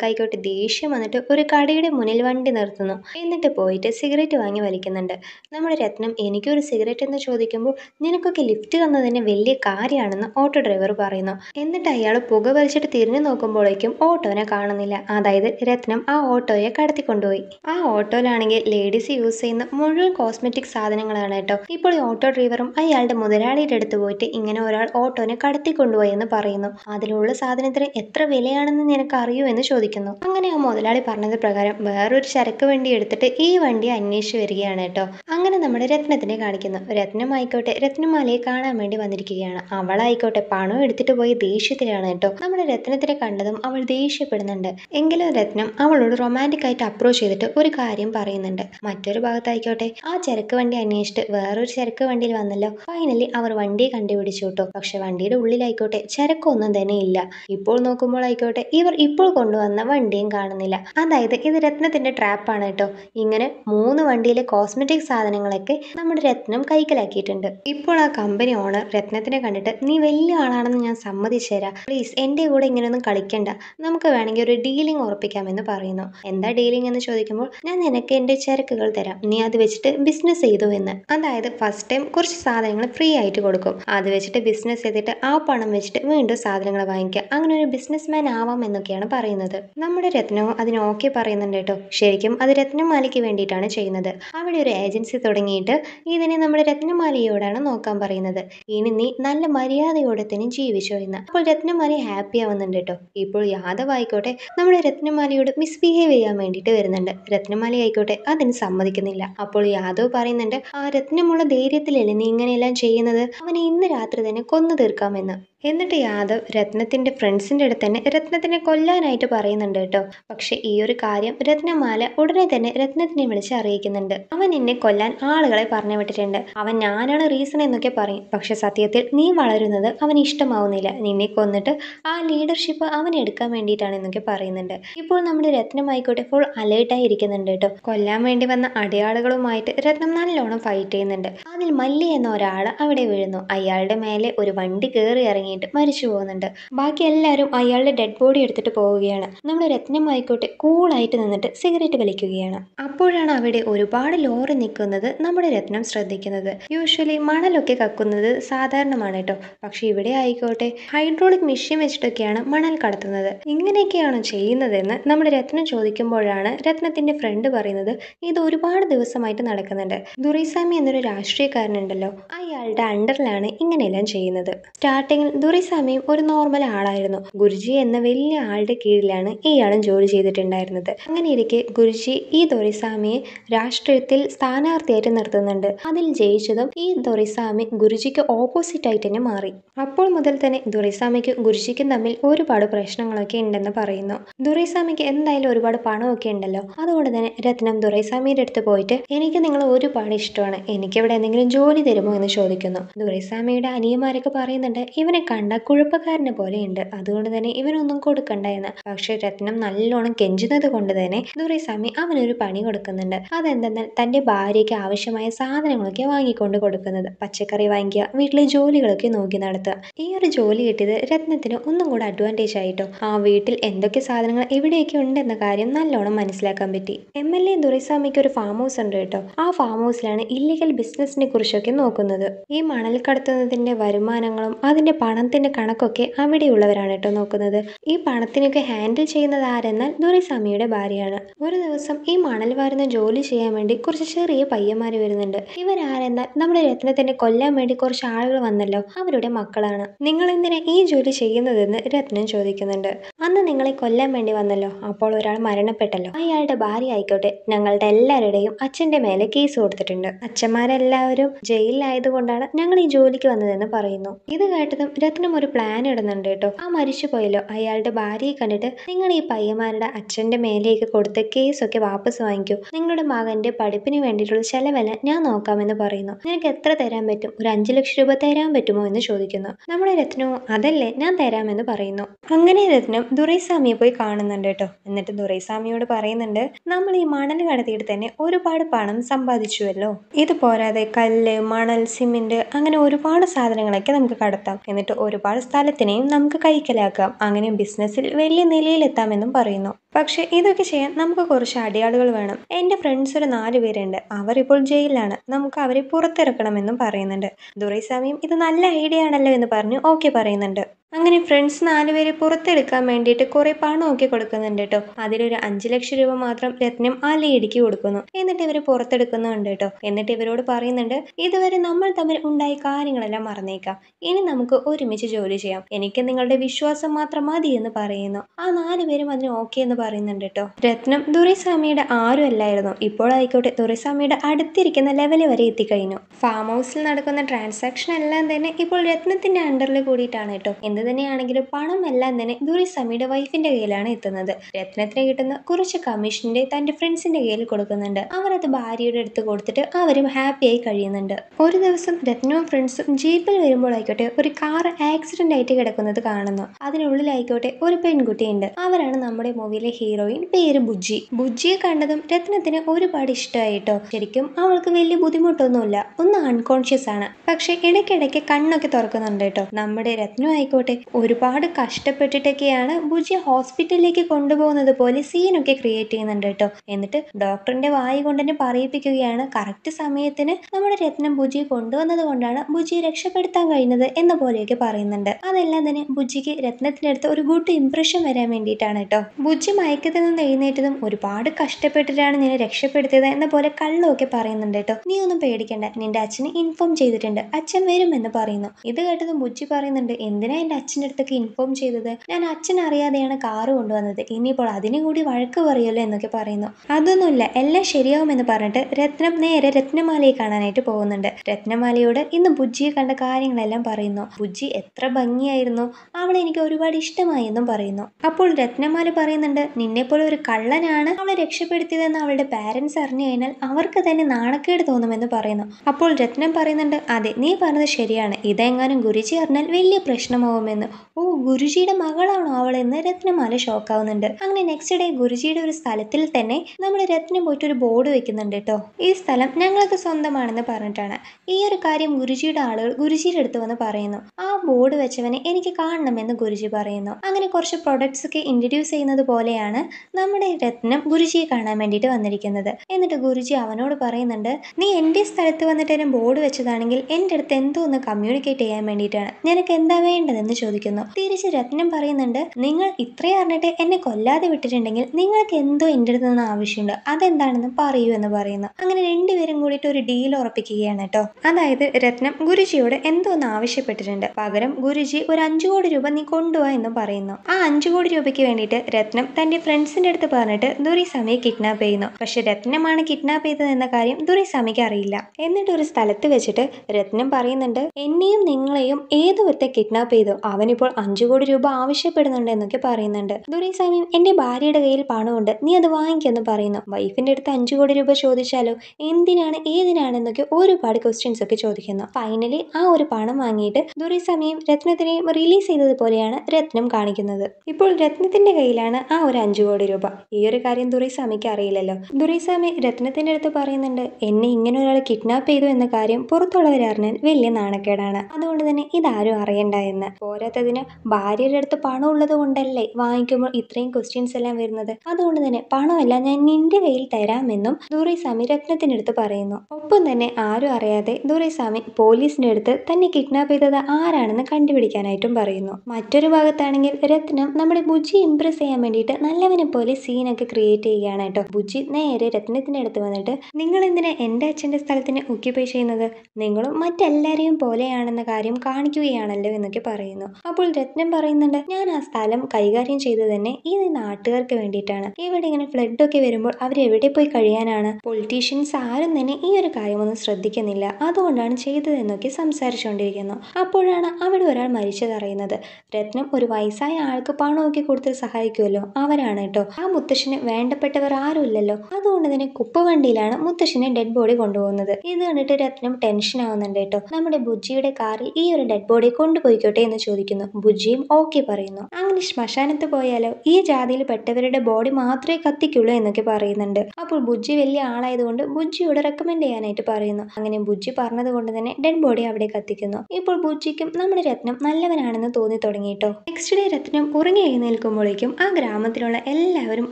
ദേഷ്യം വന്നിട്ട് ഒരു കടയുടെ മുന്നിൽ വണ്ടി നിർത്തുന്നു എന്നിട്ട് പോയിട്ട് സിഗരറ്റ് വാങ്ങി വലിക്കുന്നുണ്ട് നമ്മുടെ രത്നം എനിക്കൊരു സിഗരറ്റ് എന്ന് ചോദിക്കുമ്പോൾ നിനക്കൊക്കെ ലിഫ്റ്റ് തന്നതിന് വലിയ കാര്യമാണെന്ന് ഓട്ടോ ഡ്രൈവർ പറയുന്നു എന്നിട്ട് അയാൾ പുക വലിച്ചിട്ട് തിരിഞ്ഞു നോക്കുമ്പോഴേക്കും ഓട്ടോനെ കാണുന്നില്ല അതായത് രത്നം ആ ഓട്ടോയെ കടത്തിക്കൊണ്ടുപോയി ആ ഓട്ടോയിലാണെങ്കിൽ ലേഡീസ് യൂസ് ചെയ്യുന്ന മുഴുവൻ കോസ്മെറ്റിക് സാധനങ്ങളാണ് കേട്ടോ ഇപ്പോൾ ഈ ഓട്ടോ ഡ്രൈവറും അയാളുടെ മുതലാളിയുടെ അടുത്ത് പോയിട്ട് ഇങ്ങനെ ഒരാൾ ഓട്ടോനെ കടത്തിക്കൊണ്ടുപോയി എന്ന് പറയുന്നു അതിലുള്ള സാധനത്തിന് എത്ര വിലയാണെന്ന് നിനക്ക് അറിയൂ എന്ന് ചോദിക്കുന്നു അങ്ങനെ ആ മുതലാളി പറഞ്ഞത് പ്രകാരം വേറൊരു ചരക്ക് വണ്ടി എടുത്തിട്ട് ഈ വണ്ടി അന്വേഷിച്ച് വരികയാണ് കേട്ടോ അങ്ങനെ നമ്മുടെ രത്നത്തിനെ കാണിക്കുന്നു രത്നമായിക്കോട്ടെ രത്നമാലയെ കാണാൻ വേണ്ടി വന്നിരിക്കുകയാണ് അവളായിക്കോട്ടെ പണം എടുത്തിട്ട് പോയി ദേഷ്യത്തിലാണ് കേട്ടോ നമ്മുടെ രത്നത്തിനെ കണ്ടതും അവൾ ദേഷ്യപ്പെടുന്നുണ്ട് എങ്കിലും രത്നം അവളോട് റൊമാൻറ്റിക് ആയിട്ട് അപ്രോച്ച് ചെയ്തിട്ട് ഒരു കാര്യം പറയുന്നുണ്ട് മറ്റൊരു ഭാഗത്തായിക്കോട്ടെ ആ ചരക്ക് വണ്ടി അന്വേഷിച്ചിട്ട് വേറൊരു ചരക്ക് വണ്ടിയിൽ വന്നല്ലോ ഫൈനലി അവർ വണ്ടി കണ്ടുപിടിച്ചു കേട്ടോ പക്ഷെ വണ്ടിയുടെ ഉള്ളിലായിക്കോട്ടെ ചരക്കൊന്നും തന്നെ ഇല്ല ഇപ്പോൾ നോക്കുമ്പോൾ ആയിക്കോട്ടെ ഇവർ ഇപ്പോൾ കൊണ്ടുവന്ന വണ്ടിയും കാണുന്നില്ല അതായത് ഇത് രത്നത്തിന്റെ ട്രാപ്പാണ് കേട്ടോ ഇങ്ങനെ മൂന്ന് വണ്ടിയിലെ കോസ്മെറ്റിക് സാധനങ്ങളൊക്കെ നമ്മുടെ രത്നം കൈക്കലാക്കിയിട്ടുണ്ട് ഇപ്പോൾ ആ കമ്പനി ഓണർ രത്നത്തിനെ കണ്ടിട്ട് നീ വലിയ ആളാണെന്ന് ഞാൻ സമ്മതിച്ചു തരാം പ്ലീസ് എൻ്റെ കൂടെ ഇങ്ങനെയൊന്നും കളിക്കണ്ട നമുക്ക് വേണമെങ്കിൽ ഒരു ഡീലിംഗ് ഉറപ്പിക്കാമെന്ന് പറയുന്നു എന്താ ഡീലിംഗ് എന്ന് ചോദിക്കുമ്പോൾ ഞാൻ നിനക്ക് എൻ്റെ ചരക്കുകൾ തരാം നീ അത് വെച്ചിട്ട് ബിസിനസ് ചെയ്തു എന്ന് അതായത് ഫസ്റ്റ് ടൈം കുറച്ച് സാധനങ്ങൾ ഫ്രീ ആയിട്ട് കൊടുക്കും അത് വെച്ചിട്ട് ബിസിനസ് ചെയ്തിട്ട് ആ പണം വെച്ചിട്ട് വീണ്ടും സാധനങ്ങൾ വാങ്ങിക്കുക അങ്ങനെ ഒരു ബിസിനസ് മാൻ ആവാം എന്നൊക്കെയാണ് പറയുന്നത് നമ്മുടെ രത്നവും അതിന് ഓക്കെ പറയുന്നുണ്ട് കേട്ടോ ശരിക്കും അത് രത്നമാലയ്ക്ക് വേണ്ടിയിട്ടാണ് ചെയ്യുന്നത് അവിടെ ഒരു ഏജൻസി തുടങ്ങിയിട്ട് ഇതിനെ നമ്മുടെ രത്നമാലയോടാണ് നോക്കാൻ പറയുന്നത് ഇനി നീ നല്ല മര്യാദയോടെ തന്നെ ജീവിച്ചോ എന്ന് അപ്പോൾ രത്നമാല ഹാപ്പി ആവുന്നുണ്ട് കേട്ടോ ഇപ്പോൾ യാദവ് ആയിക്കോട്ടെ നമ്മുടെ രത്നമാലയോട് മിസ്ബിഹേവ് ചെയ്യാൻ വേണ്ടിയിട്ട് വരുന്നുണ്ട് രത്നമാല ആയിക്കോട്ടെ അതിന് സമ്മതിക്കുന്നില്ല അപ്പോൾ യാദവ് പറയുന്നുണ്ട് ആ രത്നമുള്ള ധൈര്യത്തിലല്ലേ നീ ഇങ്ങനെയെല്ലാം ചെയ്യുന്നത് അവനെ ഇന്ന് രാത്രി തന്നെ കൊന്നു തീർക്കാമെന്ന് എന്നിട്ട് യാദവ് രത്നത്തിൻ്റെ ഫ്രണ്ട്സിൻ്റെ അടുത്ത് തന്നെ രത്നത്തിനെ കൊല്ലാനായിട്ട് പറയുന്നുണ്ട് കേട്ടോ പക്ഷേ ഈ ഒരു കാര്യം രത്നമാല ഉടനെ തന്നെ രത്നത്തിനെ വിളിച്ച് അറിയിക്കുന്നുണ്ട് അവൻ എന്നെ കൊല്ലാൻ ആളുകളെ പറഞ്ഞു വിട്ടിട്ടുണ്ട് അവൻ ഞാനാണ് റീസൺ എന്നൊക്കെ പറയും പക്ഷെ സത്യത്തിൽ നീ വളരുന്നത് അവൻ ഇഷ്ടമാവുന്നില്ല നിന്നെ കൊന്നിട്ട് ആ ലീഡർഷിപ്പ് അവൻ എടുക്കാൻ വേണ്ടിയിട്ടാണ് എന്നൊക്കെ പറയുന്നുണ്ട് ഇപ്പോൾ നമ്മുടെ രത്നമായിക്കോട്ടെ ഫുൾ അലേർട്ടായി ഇരിക്കുന്നുണ്ട് കേട്ടോ കൊല്ലാൻ വേണ്ടി വന്ന അടയാളുകളുമായിട്ട് രത്നം നല്ലോണം ഫൈറ്റ് ചെയ്യുന്നുണ്ട് അതിൽ മല്ലി എന്ന ഒരാൾ അവിടെ വീഴുന്നു അയാളുടെ മേലെ ഒരു വണ്ടി കയറി ഇറങ്ങി ഇറങ്ങിയിട്ട് മരിച്ചു പോകുന്നുണ്ട് ബാക്കി എല്ലാവരും അയാളുടെ ഡെഡ് ബോഡി എടുത്തിട്ട് പോവുകയാണ് നമ്മുടെ രത്നം ആയിക്കോട്ടെ കൂളായിട്ട് നിന്നിട്ട് സിഗരറ്റ് വലിക്കുകയാണ് അപ്പോഴാണ് അവിടെ ഒരുപാട് ലോറി നിൽക്കുന്നത് നമ്മുടെ രത്നം ശ്രദ്ധിക്കുന്നത് യൂഷ്വലി മണലൊക്കെ കക്കുന്നത് സാധാരണമാണ് കേട്ടോ പക്ഷേ ഇവിടെ ആയിക്കോട്ടെ ഹൈഡ്രോളിക് മെഷീൻ വെച്ചിട്ടൊക്കെയാണ് മണൽ കടത്തുന്നത് ഇങ്ങനെയൊക്കെയാണോ ചെയ്യുന്നതെന്ന് നമ്മുടെ രത്നം ചോദിക്കുമ്പോഴാണ് രത്നത്തിന്റെ ഫ്രണ്ട് പറയുന്നത് ഇത് ഒരുപാട് ദിവസമായിട്ട് നടക്കുന്നുണ്ട് ദുറൈസാമി എന്നൊരു രാഷ്ട്രീയക്കാരനുണ്ടല്ലോ അയാളുടെ അണ്ടറിലാണ് ഇങ്ങനെയെല്ലാം ചെയ്യുന്നത് സ്റ്റാർട്ടിങ്ങിൽ ദുരൈസമയം ഒരു നോർമൽ ആളായിരുന്നു ഗുരുജി എന്ന വലിയ ആളുടെ കീഴിലാണ് ഇയാളും ജോലി ചെയ്തിട്ടുണ്ടായിരുന്നത് അങ്ങനെയിരിക്കെ ഗുരുജി ഈ ദുറിസാമിയെ രാഷ്ട്രീയത്തിൽ സ്ഥാനാർത്ഥിയായിട്ട് നിർത്തുന്നുണ്ട് അതിൽ ജയിച്ചതും ഈ ദുറിസാമി ഗുരുജിക്ക് ഓപ്പോസിറ്റ് ആയിട്ട് തന്നെ മാറി അപ്പോൾ മുതൽ തന്നെ ദുരൈസ്വാമിക്ക് ഗുരുജിക്കും തമ്മിൽ ഒരുപാട് പ്രശ്നങ്ങളൊക്കെ ഉണ്ടെന്ന് പറയുന്നു ദുരൈസ്വാമിക്ക് എന്തായാലും ഒരുപാട് പണമൊക്കെ ഉണ്ടല്ലോ അതുകൊണ്ട് തന്നെ രത്നം ദുരൈസ്വാമിയുടെ അടുത്ത് പോയിട്ട് എനിക്ക് നിങ്ങൾ ഒരുപാട് ഇഷ്ടമാണ് എനിക്ക് ഇവിടെ എന്തെങ്കിലും ജോലി തരുമോ എന്ന് ചോദിക്കുന്നു ദുരൈസ്വാമിയുടെ അനിയന്മാരൊക്കെ പറയുന്നുണ്ട് ഇവനെ കണ്ട കുഴപ്പക്കാരനെ പോലെയുണ്ട് അതുകൊണ്ട് തന്നെ ഇവനൊന്നും കൊടുക്കണ്ട എന്ന് പക്ഷെ രത്നം നല്ലോണം കെഞ്ചുന്നത് കൊണ്ട് തന്നെ ദുരൈസ്വാമി അവനൊരു പണി കൊടുക്കുന്നുണ്ട് അതെന്തെന്നാൽ തന്റെ ഭാര്യയ്ക്ക് ആവശ്യമായ സാധനങ്ങളൊക്കെ വാങ്ങിക്കൊണ്ട് കൊടുക്കുന്നത് പച്ചക്കറി വാങ്ങിക്കുക വീട്ടിലെ ജോലികളൊക്കെ നോക്കി നടത്തുക ഈ ഒരു ജോലി കിട്ടിയത് രത്നത്തിന് ഒന്നും കൂടെ അഡ്വാൻറ്റേജ് ആയിട്ടോ ആ വീട്ടിൽ എന്തൊക്കെ സാധനങ്ങൾ എവിടെയൊക്കെ ഉണ്ടെന്ന കാര്യം നല്ലോണം മനസ്സിലാക്കാൻ പറ്റി എം എൽ എ ദുരൈസ്വാമിക്ക് ഒരു ഫാം ഹൗസ് ഉണ്ട് കേട്ടോ ആ ഫാം ഹൗസിലാണ് ഇല്ലീഗൽ ബിസിനസിനെ കുറിച്ചൊക്കെ നോക്കുന്നത് ഈ മണൽ കടത്തുന്നതിന്റെ വരുമാനങ്ങളും അതിന്റെ പണം പണത്തിന്റെ കണക്കൊക്കെ അവിടെയുള്ളവരാണ് കേട്ടോ നോക്കുന്നത് ഈ പണത്തിനൊക്കെ ഹാൻഡിൽ ചെയ്യുന്നത് ആരെന്നാൽ ദുരൈസാമിയുടെ ഭാര്യയാണ് ഒരു ദിവസം ഈ മണൽ വാരുന്ന ജോലി ചെയ്യാൻ വേണ്ടി കുറച്ച് ചെറിയ പയ്യന്മാർ വരുന്നുണ്ട് ഇവരാരെന്നാൽ നമ്മുടെ രത്നത്തിനെ കൊല്ലാൻ വേണ്ടി കുറച്ച് ആളുകൾ വന്നല്ലോ അവരുടെ മക്കളാണ് നിങ്ങൾ എന്തിനാ ഈ ജോലി ചെയ്യുന്നതെന്ന് രത്നം ചോദിക്കുന്നുണ്ട് അന്ന് നിങ്ങളെ കൊല്ലാൻ വേണ്ടി വന്നല്ലോ അപ്പോൾ ഒരാൾ മരണപ്പെട്ടല്ലോ അയാളുടെ ഭാര്യ ആയിക്കോട്ടെ ഞങ്ങളുടെ എല്ലാവരുടെയും അച്ഛന്റെ മേലെ കേസ് കൊടുത്തിട്ടുണ്ട് അച്ഛന്മാരെല്ലാവരും ജയിലിലായതുകൊണ്ടാണ് ഞങ്ങൾ ഈ ജോലിക്ക് വന്നതെന്ന് പറയുന്നു ഇത് കേട്ടതും രത്നം ഒരു പ്ലാൻ ഇടുന്നുണ്ട് കേട്ടോ ആ മരിച്ചുപോയല്ലോ അയാളുടെ ഭാര്യയെ കണ്ടിട്ട് നിങ്ങൾ ഈ പയ്യന്മാരുടെ അച്ഛന്റെ മേലേക്ക് കൊടുത്ത കേസൊക്കെ വാപ്പസ് വാങ്ങിക്കൂ നിങ്ങളുടെ മകന്റെ പഠിപ്പിന് വേണ്ടിയിട്ടുള്ള ചെലവെല്ലാം ഞാൻ നോക്കാമെന്ന് പറയുന്നു നിനക്ക് എത്ര തരാൻ പറ്റും ഒരു അഞ്ചു ലക്ഷം രൂപ തരാൻ പറ്റുമോ എന്ന് ചോദിക്കുന്നു നമ്മുടെ രത്നവും അതല്ലേ ഞാൻ തരാമെന്ന് പറയുന്നു അങ്ങനെ രത്നം ദുരൈസ്വാമിയെ പോയി കാണുന്നുണ്ട് കേട്ടോ എന്നിട്ട് ദുരൈസ്വാമിയോട് പറയുന്നുണ്ട് നമ്മൾ ഈ മണൽ കടത്തിയിട്ട് തന്നെ ഒരുപാട് പണം സമ്പാദിച്ചുവല്ലോ ഇത് പോരാതെ കല്ല് മണൽ സിമെന്റ് അങ്ങനെ ഒരുപാട് സാധനങ്ങളൊക്കെ നമുക്ക് കടത്താം എന്നിട്ട് ഒരുപാട് സ്ഥലത്തിനെയും നമുക്ക് കൈക്കലാക്കാം അങ്ങനെ ബിസിനസ്സിൽ വലിയ നിലയിലെത്താമെന്നും പറയുന്നു പക്ഷെ ഇതൊക്കെ ചെയ്യാൻ നമുക്ക് കുറച്ച് അടിയാളുകൾ വേണം എൻ്റെ ഫ്രണ്ട്സ് ഒരു നാല് പേരുണ്ട് അവരിപ്പോൾ ജയിലിലാണ് നമുക്ക് അവരെ പുറത്തിറക്കണമെന്നും പറയുന്നുണ്ട് ദുരൈസ്വാമിയും ഇത് നല്ല ഐഡിയ ആണല്ലോ എന്ന് പറഞ്ഞ് ഓക്കെ പറയുന്നുണ്ട് അങ്ങനെ ഫ്രണ്ട്സ് നാലുപേരെ പുറത്തെടുക്കാൻ വേണ്ടിയിട്ട് കുറെ പണമൊക്കെ കൊടുക്കുന്നുണ്ട് കേട്ടോ അതിലൊരു അഞ്ചു ലക്ഷം രൂപ മാത്രം രത്നം ആ ലേഡിക്ക് കൊടുക്കുന്നു എന്നിട്ട് ഇവരെ പുറത്തെടുക്കുന്നുണ്ട് കേട്ടോ എന്നിട്ട് ഇവരോട് പറയുന്നുണ്ട് ഇതുവരെ നമ്മൾ തമ്മിൽ ഉണ്ടായ കാര്യങ്ങളെല്ലാം മറന്നേക്കാം ഇനി നമുക്ക് ഒരുമിച്ച് ജോലി ചെയ്യാം എനിക്ക് നിങ്ങളുടെ വിശ്വാസം മാത്രം മതി എന്ന് പറയുന്നു ആ നാലുപേരും അതിന് ഓക്കെ എന്ന് പറയുന്നുണ്ട് കേട്ടോ രത്നം ദുരൈസ്വാമിയുടെ ആരും അല്ലായിരുന്നു ഇപ്പോഴായിക്കോട്ടെ ദുരൈസ്വാമിയുടെ അടുത്തിരിക്കുന്ന ലെവല് വരെ എത്തിക്കഴിഞ്ഞു ഫാം ഹൗസിൽ നടക്കുന്ന ട്രാൻസാക്ഷൻ എല്ലാം തന്നെ ഇപ്പോൾ രത്നത്തിന്റെ അണ്ടറിൽ കൂടിയിട്ടാണ് കേട്ടോ എന്ത് തന്നെയാണെങ്കിലും പണം എല്ലാം തന്നെ ദുരിസമിയുടെ വൈഫിന്റെ കയ്യിലാണ് എത്തുന്നത് രത്നത്തിന് കിട്ടുന്ന കുറച്ച് കമ്മീഷന്റെ തന്റെ ഫ്രണ്ട്സിന്റെ കയ്യിൽ കൊടുക്കുന്നുണ്ട് അവർ അത് ഭാര്യയുടെ അടുത്ത് കൊടുത്തിട്ട് അവരും ഹാപ്പിയായി കഴിയുന്നുണ്ട് ഒരു ദിവസം രത്നവും ഫ്രണ്ട്സും ജീപ്പിൽ വരുമ്പോഴായിക്കോട്ടെ ഒരു കാർ ആക്സിഡന്റ് ആയിട്ട് കിടക്കുന്നത് കാണുന്നു അതിനുള്ളിലായിക്കോട്ടെ ഒരു പെൺകുട്ടിയുണ്ട് അവരാണ് നമ്മുടെ മൂവിയിലെ ഹീറോയിൻ പേര് ബുജ്ജി ബുജ്ജിയെ കണ്ടതും രത്നത്തിന് ഒരുപാട് ഇഷ്ടമായിട്ടോ ശരിക്കും അവൾക്ക് വലിയ ബുദ്ധിമുട്ടൊന്നുമില്ല ഒന്ന് അൺകോൺഷ്യസ് ആണ് പക്ഷെ ഇടയ്ക്കിടയ്ക്ക് കണ്ണൊക്കെ തുറക്കുന്നുണ്ട് കേട്ടോ നമ്മുടെ രത്നം ആയിക്കോട്ടെ ഒരുപാട് കഷ്ടപ്പെട്ടിട്ടൊക്കെയാണ് ബുജി ഹോസ്പിറ്റലിലേക്ക് കൊണ്ടുപോകുന്നത് പോലെ സീനൊക്കെ ക്രിയേറ്റ് ചെയ്യുന്നുണ്ട് കേട്ടോ എന്നിട്ട് ഡോക്ടറിന്റെ വായി കൊണ്ട് തന്നെ പറയിപ്പിക്കുകയാണ് കറക്റ്റ് സമയത്തിന് നമ്മുടെ രത്നം ബുജിയെ കൊണ്ടുവന്നത് കൊണ്ടാണ് ബുജിയെ രക്ഷപ്പെടുത്താൻ കഴിയുന്നത് എന്ന പോലെയൊക്കെ പറയുന്നുണ്ട് അതെല്ലാം തന്നെ ബുജിക്ക് രത്നത്തിനടുത്ത് ഒരു ഗുഡ് ഇംപ്രഷൻ വരാൻ വേണ്ടിയിട്ടാണ് കേട്ടോ ബുജി മയക്കത്തിൽ നിന്ന് എഴുന്നേറ്റതും ഒരുപാട് കഷ്ടപ്പെട്ടിട്ടാണ് നിന്നെ രക്ഷപ്പെടുത്തിയത് എന്ന പോലെ കള്ളുമൊക്കെ പറയുന്നുണ്ട് കേട്ടോ നീ ഒന്നും പേടിക്കണ്ട നിന്റെ അച്ഛനെ ഇൻഫോം ചെയ്തിട്ടുണ്ട് അച്ഛൻ വരും എന്ന് പറയുന്നു ഇത് കേട്ടതും ബുജി പറയുന്നുണ്ട് എന്തിനാ എൻ്റെ അച്ഛൻ്റെ അടുത്തൊക്കെ ഇൻഫോം ചെയ്തത് ഞാൻ അച്ഛൻ അറിയാതെയാണ് കാറ് കൊണ്ടുവന്നത് ഇനിയിപ്പോൾ അതിനു കൂടി വഴക്ക് പറയുമല്ലോ എന്നൊക്കെ പറയുന്നു അതൊന്നുമില്ല എല്ലാം ശരിയാവുമെന്ന് പറഞ്ഞിട്ട് രത്നം നേരെ രത്നമാലയെ കാണാനായിട്ട് പോകുന്നുണ്ട് രത്നമാലയോട് ഇന്ന് ബുജ്ജിയെ കണ്ട കാര്യങ്ങളെല്ലാം പറയുന്നു ബുജ്ജി എത്ര ഭംഗിയായിരുന്നു അവളെ എനിക്ക് ഒരുപാട് ഇഷ്ടമായി എന്നും പറയുന്നു അപ്പോൾ രത്നമാല പറയുന്നുണ്ട് നിന്നെപ്പോലെ ഒരു കള്ളനാണ് അവളെ രക്ഷപ്പെടുത്തിയതെന്ന് അവളുടെ പാരൻസ് അറിഞ്ഞു കഴിഞ്ഞാൽ അവർക്ക് തന്നെ നാണക്കേട് തോന്നുമെന്ന് പറയുന്നു അപ്പോൾ രത്നം പറയുന്നുണ്ട് അതെ നീ പറഞ്ഞത് ശരിയാണ് ഇതെങ്ങാനും ഗുരുജി അറിഞ്ഞാൽ വലിയ പ്രശ്നമാവും എന്ന് ഓ ഗുരുജിയുടെ മകളാണോ അവളെന്ന് രത്നമാല ഷോക്കാവുന്നുണ്ട് അങ്ങനെ നെക്സ്റ്റ് ഡേ ഗുരുജിയുടെ ഒരു സ്ഥലത്തിൽ തന്നെ നമ്മൾ രത്നം പോയിട്ട് ഒരു ബോർഡ് വെക്കുന്നുണ്ട് കേട്ടോ ഈ സ്ഥലം ഞങ്ങൾക്ക് സ്വന്തമാണെന്ന് പറഞ്ഞിട്ടാണ് ഈ ഒരു കാര്യം ഗുരുജിയുടെ ആളുകൾ ഗുരുജിയുടെ അടുത്ത് വന്ന് പറയുന്നു ആ ബോർഡ് വെച്ചവനെ എനിക്ക് കാണണമെന്ന് ഗുരുജി പറയുന്നു അങ്ങനെ കുറച്ച് പ്രൊഡക്ട്സ് ഒക്കെ ഇൻട്രൊഡ്യൂസ് ചെയ്യുന്നത് പോലെയാണ് നമ്മുടെ രത്നം ഗുരുജിയെ കാണാൻ വേണ്ടിയിട്ട് വന്നിരിക്കുന്നത് എന്നിട്ട് ഗുരുജി അവനോട് പറയുന്നുണ്ട് നീ എൻ്റെ സ്ഥലത്ത് വന്നിട്ട് ബോർഡ് വെച്ചതാണെങ്കിൽ എൻ്റെ അടുത്ത് എന്തോ ഒന്ന് കമ്മ്യൂണിക്കേറ്റ് ചെയ്യാൻ വേണ്ടിയിട്ടാണ് നിനക്ക് എന്താ വേണ്ടതെന്ന് ചോദിക്കുന്നു തിരിച്ച് രത്നം പറയുന്നുണ്ട് നിങ്ങൾ ഇത്രയും അറിഞ്ഞിട്ട് എന്നെ കൊല്ലാതെ വിട്ടിട്ടുണ്ടെങ്കിൽ നിങ്ങൾക്ക് എന്തോ എൻ്റെ അടുത്ത് നിന്ന് ആവശ്യമുണ്ട് അതെന്താണെന്ന് പറയൂ എന്ന് പറയുന്നു അങ്ങനെ രണ്ടുപേരും കൂടിയിട്ട് ഒരു ഡീൽ ഉറപ്പിക്കുകയാണ് കേട്ടോ അതായത് രത്നം ഗുരുജിയോട് എന്തോ ഒന്ന് ആവശ്യപ്പെട്ടിട്ടുണ്ട് പകരം ഗുരുജി ഒരു അഞ്ചു കോടി രൂപ നീ കൊണ്ടുപോവാ എന്ന് പറയുന്നു ആ അഞ്ചു കോടി രൂപയ്ക്ക് വേണ്ടിയിട്ട് രത്നം തന്റെ ഫ്രണ്ട്സിന്റെ അടുത്ത് പറഞ്ഞിട്ട് ദുരിസമയെ കിഡ്നാപ്പ് ചെയ്യുന്നു പക്ഷെ രത്നമാണ് കിഡ്നാപ്പ് എന്ന കാര്യം ദുരിസമയ്ക്ക് അറിയില്ല എന്നിട്ട് ഒരു സ്ഥലത്ത് വെച്ചിട്ട് രത്നം പറയുന്നുണ്ട് എന്നെയും നിങ്ങളെയും ഏതു വിത്തെ കിഡ്നാപ്പ് ചെയ്തു അവനിപ്പോൾ അഞ്ചു കോടി രൂപ ആവശ്യപ്പെടുന്നുണ്ട് എന്നൊക്കെ പറയുന്നുണ്ട് ദുരൈസ്വാമിയും എൻ്റെ ഭാര്യയുടെ കയ്യിൽ പണമുണ്ട് നീ അത് വാങ്ങിക്കെന്ന് പറയുന്നു വൈഫിൻ്റെ അടുത്ത് അഞ്ചു കോടി രൂപ ചോദിച്ചാലോ എന്തിനാണ് ഏതിനാണ് എന്നൊക്കെ ഒരുപാട് ക്വസ്റ്റ്യൻസ് ഒക്കെ ചോദിക്കുന്നു ഫൈനലി ആ ഒരു പണം വാങ്ങിയിട്ട് ദുരൈസ്വാമിയും രത്നത്തിനെയും റിലീസ് ചെയ്തതുപോലെയാണ് രത്നം കാണിക്കുന്നത് ഇപ്പോൾ രത്നത്തിൻ്റെ കയ്യിലാണ് ആ ഒരു അഞ്ചു കോടി രൂപ ഈ ഒരു കാര്യം ദുരൈസ്വാമിക്ക് അറിയില്ലല്ലോ ദുരൈസ്വാമി രത്നത്തിൻ്റെ അടുത്ത് പറയുന്നുണ്ട് എന്നെ ഇങ്ങനെ ഒരാൾ കിഡ്നാപ്പ് ചെയ്തു എന്ന കാര്യം പുറത്തുള്ളവരറിഞ്ഞാൽ വലിയ നാണക്കേടാണ് അതുകൊണ്ട് തന്നെ ഇതാരും അറിയണ്ട എന്ന് പോരാത്തതിന് ഭാര്യയുടെ അടുത്ത് പണം ഉള്ളത് കൊണ്ടല്ലേ വാങ്ങിക്കുമ്പോൾ ഇത്രയും ക്വസ്റ്റ്യൻസ് എല്ലാം വരുന്നത് അതുകൊണ്ട് തന്നെ പണമല്ല ഞാൻ നിന്റെ കയ്യിൽ തരാമെന്നും ദുറൈസ്വാമി രത്നത്തിനടുത്ത് പറയുന്നു ഒപ്പം തന്നെ ആരും അറിയാതെ സമി പോലീസിന്റെ അടുത്ത് തന്നെ കിഡ്നാപ്പ് ചെയ്തത് ആരാണെന്ന് കണ്ടുപിടിക്കാനായിട്ടും പറയുന്നു മറ്റൊരു ഭാഗത്താണെങ്കിൽ രത്നം നമ്മുടെ ബുജി ഇംപ്രസ് ചെയ്യാൻ വേണ്ടിയിട്ട് നല്ലവനെ പോലെ സീനൊക്കെ ക്രിയേറ്റ് ചെയ്യുകയാണ് കേട്ടോ ബുജി നേരെ രത്നത്തിന്റെ അടുത്ത് വന്നിട്ട് നിങ്ങൾ എന്തിനാ എൻ്റെ അച്ഛൻ്റെ സ്ഥലത്തിന് ഉക്കിപ്പൈ ചെയ്യുന്നത് നിങ്ങളും മറ്റെല്ലാവരെയും പോലെയാണെന്ന കാര്യം കാണിക്കുകയാണല്ലോ എന്നൊക്കെ പറയുന്നു പറയുന്നു അപ്പോൾ രത്നം പറയുന്നുണ്ട് ഞാൻ ആ സ്ഥലം കൈകാര്യം ചെയ്ത് തന്നെ ഈ നാട്ടുകാർക്ക് വേണ്ടിയിട്ടാണ് ഇവിടെ ഇങ്ങനെ ഫ്ലഡ് ഒക്കെ വരുമ്പോൾ അവർ എവിടെ പോയി കഴിയാനാണ് പൊളിറ്റീഷ്യൻസ് ആരും തന്നെ ഈ ഒരു കാര്യമൊന്നും ശ്രദ്ധിക്കുന്നില്ല അതുകൊണ്ടാണ് ചെയ്തതെന്നൊക്കെ സംസാരിച്ചുകൊണ്ടിരിക്കുന്നു അപ്പോഴാണ് അവിടെ ഒരാൾ മരിച്ചതറിയുന്നത് രത്നം ഒരു വയസ്സായ ആൾക്ക് പണമൊക്കെ കൊടുത്ത് സഹായിക്കുമല്ലോ അവരാണ് കേട്ടോ ആ മുത്തശ്ശന് വേണ്ടപ്പെട്ടവർ ആരുമില്ലല്ലോ അതുകൊണ്ട് തന്നെ കുപ്പവണ്ടിയിലാണ് മുത്തശ്ശനെ ഡെഡ് ബോഡി കൊണ്ടുപോകുന്നത് ഇത് കണ്ടിട്ട് രത്നം ടെൻഷൻ ആവുന്നുണ്ട് കേട്ടോ നമ്മുടെ ബുജ്ജിയുടെ കാറിൽ ഈ ഒരു ഡെഡ് ബോഡി കൊണ്ടുപോയിക്കോട്ടെ എന്ന് ചോദിക്കുന്നു ബുജിയും ഓക്കെ പറയുന്നു അങ്ങനെ ശ്മശാനത്ത് പോയാലോ ഈ ജാതിയിൽ പെട്ടവരുടെ ബോഡി മാത്രമേ കത്തിക്കുള്ളൂ എന്നൊക്കെ പറയുന്നുണ്ട് അപ്പോൾ ബുജ്ജി വലിയ ആളായതുകൊണ്ട് ബുജ്ജിയോട് റെക്കമെൻഡ് ചെയ്യാനായിട്ട് പറയുന്നു അങ്ങനെ ബുജ്ജി പറഞ്ഞത് കൊണ്ട് തന്നെ ഡെഡ് ബോഡി അവിടെ കത്തിക്കുന്നു ഇപ്പോൾ ബുജ്ജിക്കും നമ്മുടെ രത്നം നല്ലവനാണെന്ന് തോന്നി തുടങ്ങിയിട്ടോ നെക്സ്റ്റ് ഡേ രത്നം ഉറങ്ങി എഴുന്നേൽക്കുമ്പോഴേക്കും ആ ഗ്രാമത്തിലുള്ള എല്ലാവരും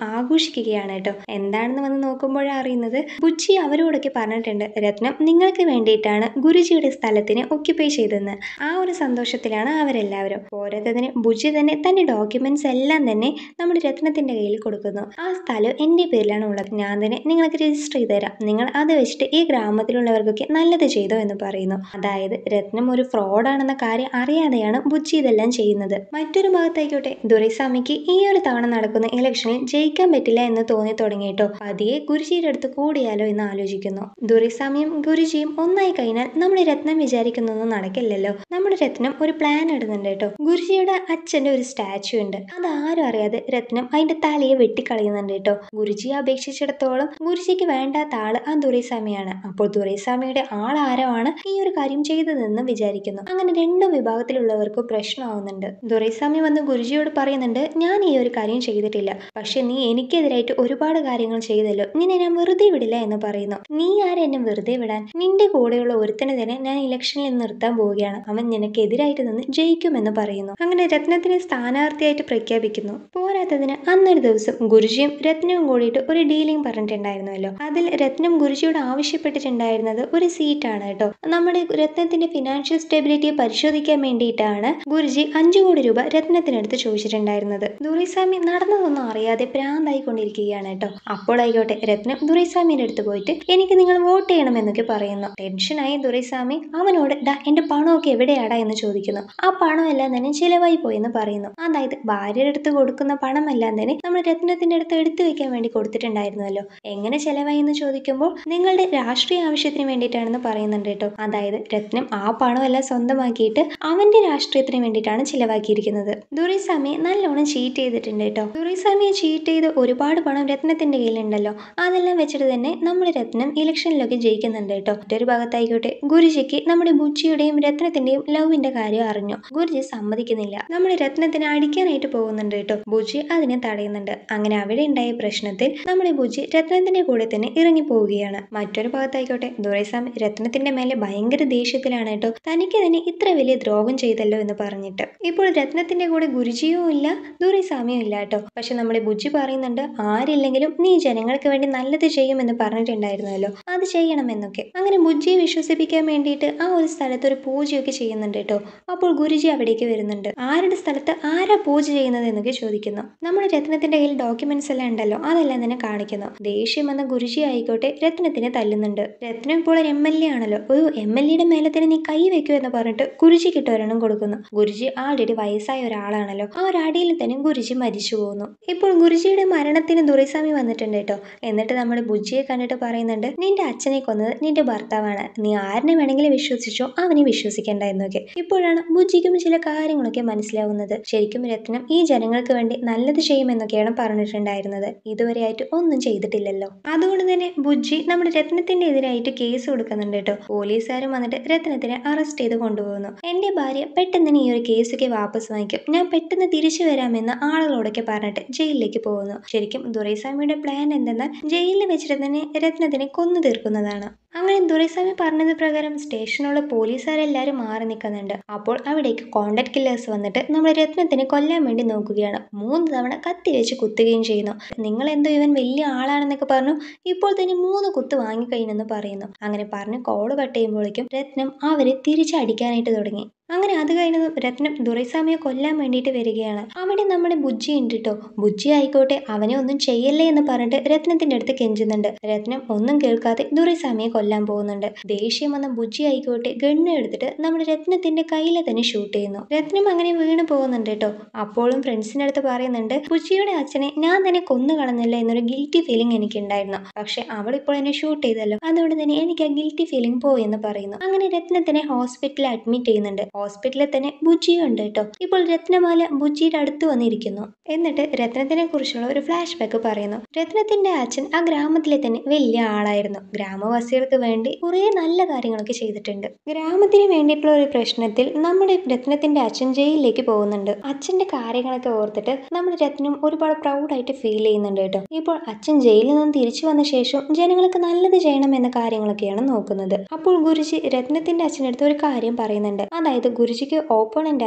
ആഘോഷിക്കുകയാണ് കേട്ടോ എന്താണെന്ന് വന്ന് നോക്കുമ്പോഴാണ് അറിയുന്നത് ബുജ്ജി അവരോടൊക്കെ പറഞ്ഞിട്ടുണ്ട് രത്നം നിങ്ങൾക്ക് വേണ്ടിയിട്ടാണ് ഗുരുജിയുടെ സ്ഥലത്തിന് ഒക്യുപ്പൈ ചെയ്തെന്ന് ആ ഒരു സന്തോഷത്തിലാണ് അവരെല്ലാം എല്ലാവരും പോരാത്തതിന് ബുജി തന്നെ തന്റെ ഡോക്യുമെന്റ്സ് എല്ലാം തന്നെ നമ്മുടെ രത്നത്തിന്റെ കയ്യിൽ കൊടുക്കുന്നു ആ സ്ഥലം എൻ്റെ പേരിലാണ് ഉള്ളത് ഞാൻ തന്നെ നിങ്ങൾക്ക് രജിസ്റ്റർ ചെയ്ത് തരാം നിങ്ങൾ അത് വെച്ചിട്ട് ഈ ഗ്രാമത്തിലുള്ളവർക്കൊക്കെ നല്ലത് ചെയ്തോ എന്ന് പറയുന്നു അതായത് രത്നം ഒരു ഫ്രോഡാണെന്ന കാര്യം അറിയാതെയാണ് ബുജി ഇതെല്ലാം ചെയ്യുന്നത് മറ്റൊരു ഭാഗത്തായിക്കോട്ടെ ദുരൈസ്വാമിക്ക് ഈ ഒരു തവണ നടക്കുന്ന ഇലക്ഷനിൽ ജയിക്കാൻ പറ്റില്ല എന്ന് തോന്നി തുടങ്ങിയിട്ടോ പതിയെ ഗുരുജിയുടെ അടുത്ത് കൂടിയാലോ എന്ന് ആലോചിക്കുന്നു ദുരൈസ്വാമിയും ഗുരുജിയും ഒന്നായി കഴിഞ്ഞാൽ നമ്മുടെ രത്നം വിചാരിക്കുന്നൊന്നും നടക്കില്ലല്ലോ നമ്മുടെ രത്നം ഒരു പ്ലാൻ ഇടുന്ന ചെയ്യുന്നുണ്ട് കേട്ടോ ഗുരുജിയുടെ അച്ഛന്റെ ഒരു സ്റ്റാച്ചു ഉണ്ട് അത് ആരും അറിയാതെ രത്നം അതിന്റെ തലയെ വെട്ടിക്കളയുന്നുണ്ട് കേട്ടോ ഗുരുജിയെ അപേക്ഷിച്ചിടത്തോളം ഗുരുജിക്ക് വേണ്ടാത്ത ആള് ആ ദുരൈസ്വാമിയാണ് അപ്പോൾ ദുരൈസ്വാമിയുടെ ആൾ ആരമാണ് ഈ ഒരു കാര്യം ചെയ്തതെന്ന് വിചാരിക്കുന്നു അങ്ങനെ രണ്ട് വിഭാഗത്തിലുള്ളവർക്ക് പ്രശ്നമാവുന്നുണ്ട് ദുരൈസ്വാമി വന്ന് ഗുരുജിയോട് പറയുന്നുണ്ട് ഞാൻ ഈ ഒരു കാര്യം ചെയ്തിട്ടില്ല പക്ഷെ നീ എനിക്കെതിരായിട്ട് ഒരുപാട് കാര്യങ്ങൾ ചെയ്തല്ലോ നിന്നെ ഞാൻ വെറുതെ വിടില്ല എന്ന് പറയുന്നു നീ ആരെന്നെ വെറുതെ വിടാൻ നിന്റെ കൂടെയുള്ള ഒരുത്തനെ തന്നെ ഞാൻ ഇലക്ഷനിൽ നിർത്താൻ പോവുകയാണ് അവൻ നിനക്കെതിരായിട്ട് നിന്ന് ജയിക്കും ജയിക്കുമെന്ന് പറയുന്നു അങ്ങനെ രത്നത്തിനെ സ്ഥാനാർത്ഥിയായിട്ട് പ്രഖ്യാപിക്കുന്നു പോരാത്തതിന് അന്നൊരു ദിവസം ഗുരുജിയും രത്നവും കൂടിയിട്ട് ഒരു ഡീലിംഗ് പറഞ്ഞിട്ടുണ്ടായിരുന്നല്ലോ അതിൽ രത്നം ഗുരുജിയോട് ആവശ്യപ്പെട്ടിട്ടുണ്ടായിരുന്നത് ഒരു സീറ്റാണ് കേട്ടോ നമ്മുടെ രത്നത്തിന്റെ ഫിനാൻഷ്യൽ സ്റ്റെബിലിറ്റി പരിശോധിക്കാൻ വേണ്ടിയിട്ടാണ് ഗുരുജി അഞ്ചു കോടി രൂപ രത്നത്തിനടുത്ത് ചോദിച്ചിട്ടുണ്ടായിരുന്നത് ദുറൈസ്വാമി നടന്നതൊന്നും അറിയാതെ പ്രാന്തായി കൊണ്ടിരിക്കുകയാണ് കേട്ടോ അപ്പോഴായിക്കോട്ടെ രത്നം ദുറൈസ്വാമിന്റെ അടുത്ത് പോയിട്ട് എനിക്ക് നിങ്ങൾ വോട്ട് ചെയ്യണം എന്നൊക്കെ പറയുന്നു ടെൻഷനായി ദുറൈസ്വാമി അവനോട് ഡാ എന്റെ പണമൊക്കെ എവിടെയാടാ എന്ന് ചോദിക്കുന്നു ആ പണമെല്ലാം തന്നെ ചിലവായി പോയെന്ന് പറയുന്നു അതായത് ഭാര്യയുടെ അടുത്ത് കൊടുക്കുന്ന പണമെല്ലാം തന്നെ നമ്മൾ രത്നത്തിന്റെ അടുത്ത് എടുത്തു വെക്കാൻ വേണ്ടി കൊടുത്തിട്ടുണ്ടായിരുന്നല്ലോ എങ്ങനെ ചിലവായി എന്ന് ചോദിക്കുമ്പോൾ നിങ്ങളുടെ രാഷ്ട്രീയ ആവശ്യത്തിന് വേണ്ടിയിട്ടാണെന്ന് പറയുന്നുണ്ട് കേട്ടോ അതായത് രത്നം ആ പണമെല്ലാം സ്വന്തമാക്കിയിട്ട് അവന്റെ രാഷ്ട്രീയത്തിന് വേണ്ടിയിട്ടാണ് ചിലവാക്കിയിരിക്കുന്നത് ദുറിസാമിയെ നല്ലോണം ചീറ്റ് ചെയ്തിട്ടുണ്ട് കേട്ടോ ദുറിസാമിയെ ചീറ്റ് ചെയ്ത് ഒരുപാട് പണം രത്നത്തിന്റെ കയ്യിലുണ്ടല്ലോ അതെല്ലാം വെച്ചിട്ട് തന്നെ നമ്മുടെ രത്നം ഇലക്ഷനിലൊക്കെ ജയിക്കുന്നുണ്ട് കേട്ടോ മറ്റൊരു ഭാഗത്തായിക്കോട്ടെ ഗുരുജിക്ക് നമ്മുടെ ബുച്ചിയുടെയും രത്നത്തിന്റെയും ലവിന്റെ കാര്യം അറിഞ്ഞു പൂർജി സമ്മതിക്കുന്നില്ല നമ്മൾ രത്നത്തിന് അടിക്കാനായിട്ട് പോകുന്നുണ്ട് കേട്ടോ ബുജി അതിനെ തടയുന്നുണ്ട് അങ്ങനെ അവിടെ ഉണ്ടായ പ്രശ്നത്തിൽ നമ്മളെ ബുജി രത്നത്തിന്റെ കൂടെ തന്നെ ഇറങ്ങി പോവുകയാണ് മറ്റൊരു ഭാഗത്തായിക്കോട്ടെ ദുരൈസാം രത്നത്തിന്റെ മേലെ ഭയങ്കര ദേഷ്യത്തിലാണ് കേട്ടോ തനിക്ക് തന്നെ ഇത്ര വലിയ ദ്രോഹം ചെയ്തല്ലോ എന്ന് പറഞ്ഞിട്ട് ഇപ്പോൾ രത്നത്തിന്റെ കൂടെ ഗുരുജിയും ഇല്ല ദുരൈസാമിയും ഇല്ല കേട്ടോ പക്ഷെ നമ്മുടെ ബുജി പറയുന്നുണ്ട് ആരില്ലെങ്കിലും നീ ജനങ്ങൾക്ക് വേണ്ടി നല്ലത് ചെയ്യുമെന്ന് പറഞ്ഞിട്ടുണ്ടായിരുന്നല്ലോ അത് ചെയ്യണമെന്നൊക്കെ അങ്ങനെ ബുജിയെ വിശ്വസിപ്പിക്കാൻ വേണ്ടിയിട്ട് ആ ഒരു സ്ഥലത്ത് ഒരു പൂജയൊക്കെ ചെയ്യുന്നുണ്ട് കേട്ടോ അപ്പോൾ ഗുരുജി അവിടേക്ക് വരുന്നുണ്ട് ആരുടെ സ്ഥലത്ത് ആരാ പൂജ ചെയ്യുന്നത് എന്നൊക്കെ ചോദിക്കുന്നു നമ്മുടെ രത്നത്തിന്റെ കയ്യിൽ ഡോക്യുമെന്റ്സ് എല്ലാം ഉണ്ടല്ലോ അതെല്ലാം തന്നെ കാണിക്കുന്നു ദേഷ്യം വന്ന ഗുരുജി ആയിക്കോട്ടെ രത്നത്തിനെ തല്ലുന്നുണ്ട് രത്നം ഇപ്പോൾ ഒരു എം എൽ എ ആണല്ലോ ഒരു എം എൽ എയുടെ മേലെ തന്നെ നീ കൈ വെക്കൂ എന്ന് പറഞ്ഞിട്ട് ഗുരുജിക്ക് ഒരെണ്ണം കൊടുക്കുന്നു ഗുരുജി ആൾറെഡി വയസ്സായ ഒരാളാണല്ലോ ആ ഒരു അടിയിൽ തന്നെ ഗുരുജി മരിച്ചു പോകുന്നു ഇപ്പോൾ ഗുരുജിയുടെ മരണത്തിന് ദുരൈസ്വാമി വന്നിട്ടുണ്ട് കേട്ടോ എന്നിട്ട് നമ്മുടെ ബുജിയെ കണ്ടിട്ട് പറയുന്നുണ്ട് നിന്റെ അച്ഛനെ കൊന്നത് നിന്റെ ഭർത്താവാണ് നീ ആരിനെ വേണമെങ്കിലും വിശ്വസിച്ചോ അവനെ വിശ്വസിക്കേണ്ട എന്നൊക്കെ ഇപ്പോഴാണ് ബുജിക്കും ചില കാര്യങ്ങളൊക്കെ മനസ്സിലാവുന്നത് ശരിക്കും രത്നം ഈ ജനങ്ങൾക്ക് വേണ്ടി നല്ലത് ചെയ്യുമെന്നൊക്കെയാണ് പറഞ്ഞിട്ടുണ്ടായിരുന്നത് ഇതുവരെയായിട്ട് ഒന്നും ചെയ്തിട്ടില്ലല്ലോ അതുകൊണ്ട് തന്നെ ബുജ്ജി നമ്മുടെ രത്നത്തിന്റെ എതിരായിട്ട് കേസ് കൊടുക്കുന്നുണ്ട് കേട്ടോ പോലീസുകാരും വന്നിട്ട് രത്നത്തിനെ അറസ്റ്റ് ചെയ്ത് കൊണ്ടുപോകുന്നു എന്റെ ഭാര്യ പെട്ടെന്ന് തന്നെ ഈ ഒരു കേസൊക്കെ വാപ്പസ് വാങ്ങിക്കും ഞാൻ പെട്ടെന്ന് തിരിച്ചു വരാമെന്ന് ആളുകളോടൊക്കെ പറഞ്ഞിട്ട് ജയിലിലേക്ക് പോകുന്നു ശരിക്കും ദുരൈസ്വാമിയുടെ പ്ലാൻ എന്തെന്നാൽ ജയിലിൽ വെച്ചിട്ട് തന്നെ രത്നത്തിനെ കൊന്നു തീർക്കുന്നതാണ് അങ്ങനെ ദുരൈസ്വാമി പറഞ്ഞത് പ്രകാരം സ്റ്റേഷനിലുള്ള പോലീസുകാരെല്ലാരും മാറി നിൽക്കുന്നുണ്ട് അപ്പോൾ അവിടേക്ക് കോണ്ടാക്ട് കില്ലേഴ്സ് വന്നിട്ട് നമ്മുടെ രത്നത്തിനെ കൊല്ലാൻ വേണ്ടി നോക്കുകയാണ് മൂന്ന് തവണ കത്തി വെച്ച് കുത്തുകയും ചെയ്യുന്നു നിങ്ങൾ എന്തോ ഇവൻ വലിയ ആളാണെന്നൊക്കെ പറഞ്ഞു ഇപ്പോൾ തന്നെ മൂന്ന് കുത്ത് വാങ്ങിക്കഴിഞ്ഞെന്ന് പറയുന്നു അങ്ങനെ പറഞ്ഞ് കോള് കട്ട് ചെയ്യുമ്പോഴേക്കും രത്നം അവരെ തിരിച്ചടിക്കാനായിട്ട് തുടങ്ങി അങ്ങനെ അത് കഴിഞ്ഞ് രത്നം ദുരൈസ്വാമിയെ കൊല്ലാൻ വേണ്ടിയിട്ട് വരികയാണ് അവിടെ നമ്മുടെ ബുജ്ജി ഉണ്ട് കേട്ടോ ബുജ്ജി ആയിക്കോട്ടെ അവനെ ഒന്നും ചെയ്യല്ലേ എന്ന് പറഞ്ഞിട്ട് രത്നത്തിന്റെ അടുത്ത് കെഞ്ചുന്നുണ്ട് രത്നം ഒന്നും കേൾക്കാതെ ദുരൈസ്വാമിയെ കൊല്ലാൻ പോകുന്നുണ്ട് ദേഷ്യം വന്ന ബുജ്ജി ആയിക്കോട്ടെ ഗണ്ണ് എടുത്തിട്ട് നമ്മുടെ രത്നത്തിന്റെ കയ്യിലെ തന്നെ ഷൂട്ട് ചെയ്യുന്നു രത്നം അങ്ങനെ വീണ് പോകുന്നുണ്ട് കേട്ടോ അപ്പോഴും ഫ്രണ്ട്സിന്റെ അടുത്ത് പറയുന്നുണ്ട് ബുജ്ജിയുടെ അച്ഛനെ ഞാൻ തന്നെ കൊന്നു കളഞ്ഞില്ല എന്നൊരു ഗിൽറ്റി ഫീലിംഗ് എനിക്കുണ്ടായിരുന്നു പക്ഷെ ഇപ്പോൾ എന്നെ ഷൂട്ട് ചെയ്തല്ലോ അതുകൊണ്ട് തന്നെ എനിക്ക് ആ ഗിൽറ്റി ഫീലിംഗ് പോയെന്ന് പറയുന്നു അങ്ങനെ രത്നത്തിനെ ഹോസ്പിറ്റലിൽ അഡ്മിറ്റ് ചെയ്യുന്നുണ്ട് ഹോസ്പിറ്റലിൽ തന്നെ ബുജിയുണ്ട് കേട്ടോ ഇപ്പോൾ രത്നമാല ബുജിയുടെ അടുത്ത് വന്നിരിക്കുന്നു എന്നിട്ട് രത്നത്തിനെ കുറിച്ചുള്ള ഒരു ഫ്ലാഷ് ബാക്ക് പറയുന്നു രത്നത്തിന്റെ അച്ഛൻ ആ ഗ്രാമത്തിലെ തന്നെ വലിയ ആളായിരുന്നു ഗ്രാമവാസികൾക്ക് വേണ്ടി കുറേ നല്ല കാര്യങ്ങളൊക്കെ ചെയ്തിട്ടുണ്ട് ഗ്രാമത്തിന് വേണ്ടിയിട്ടുള്ള ഒരു പ്രശ്നത്തിൽ നമ്മുടെ രത്നത്തിന്റെ അച്ഛൻ ജയിലിലേക്ക് പോകുന്നുണ്ട് അച്ഛന്റെ കാര്യങ്ങളൊക്കെ ഓർത്തിട്ട് നമ്മുടെ രത്നം ഒരുപാട് പ്രൗഡായിട്ട് ഫീൽ ചെയ്യുന്നുണ്ട് കേട്ടോ ഇപ്പോൾ അച്ഛൻ ജയിലിൽ നിന്ന് തിരിച്ചു വന്ന ശേഷം ജനങ്ങൾക്ക് നല്ലത് ചെയ്യണം എന്ന കാര്യങ്ങളൊക്കെയാണ് നോക്കുന്നത് അപ്പോൾ ഗുരുജി രത്നത്തിന്റെ അച്ഛനടുത്ത് ഒരു കാര്യം പറയുന്നുണ്ട് അതായത് അതായത് ഗുരുജിക്ക്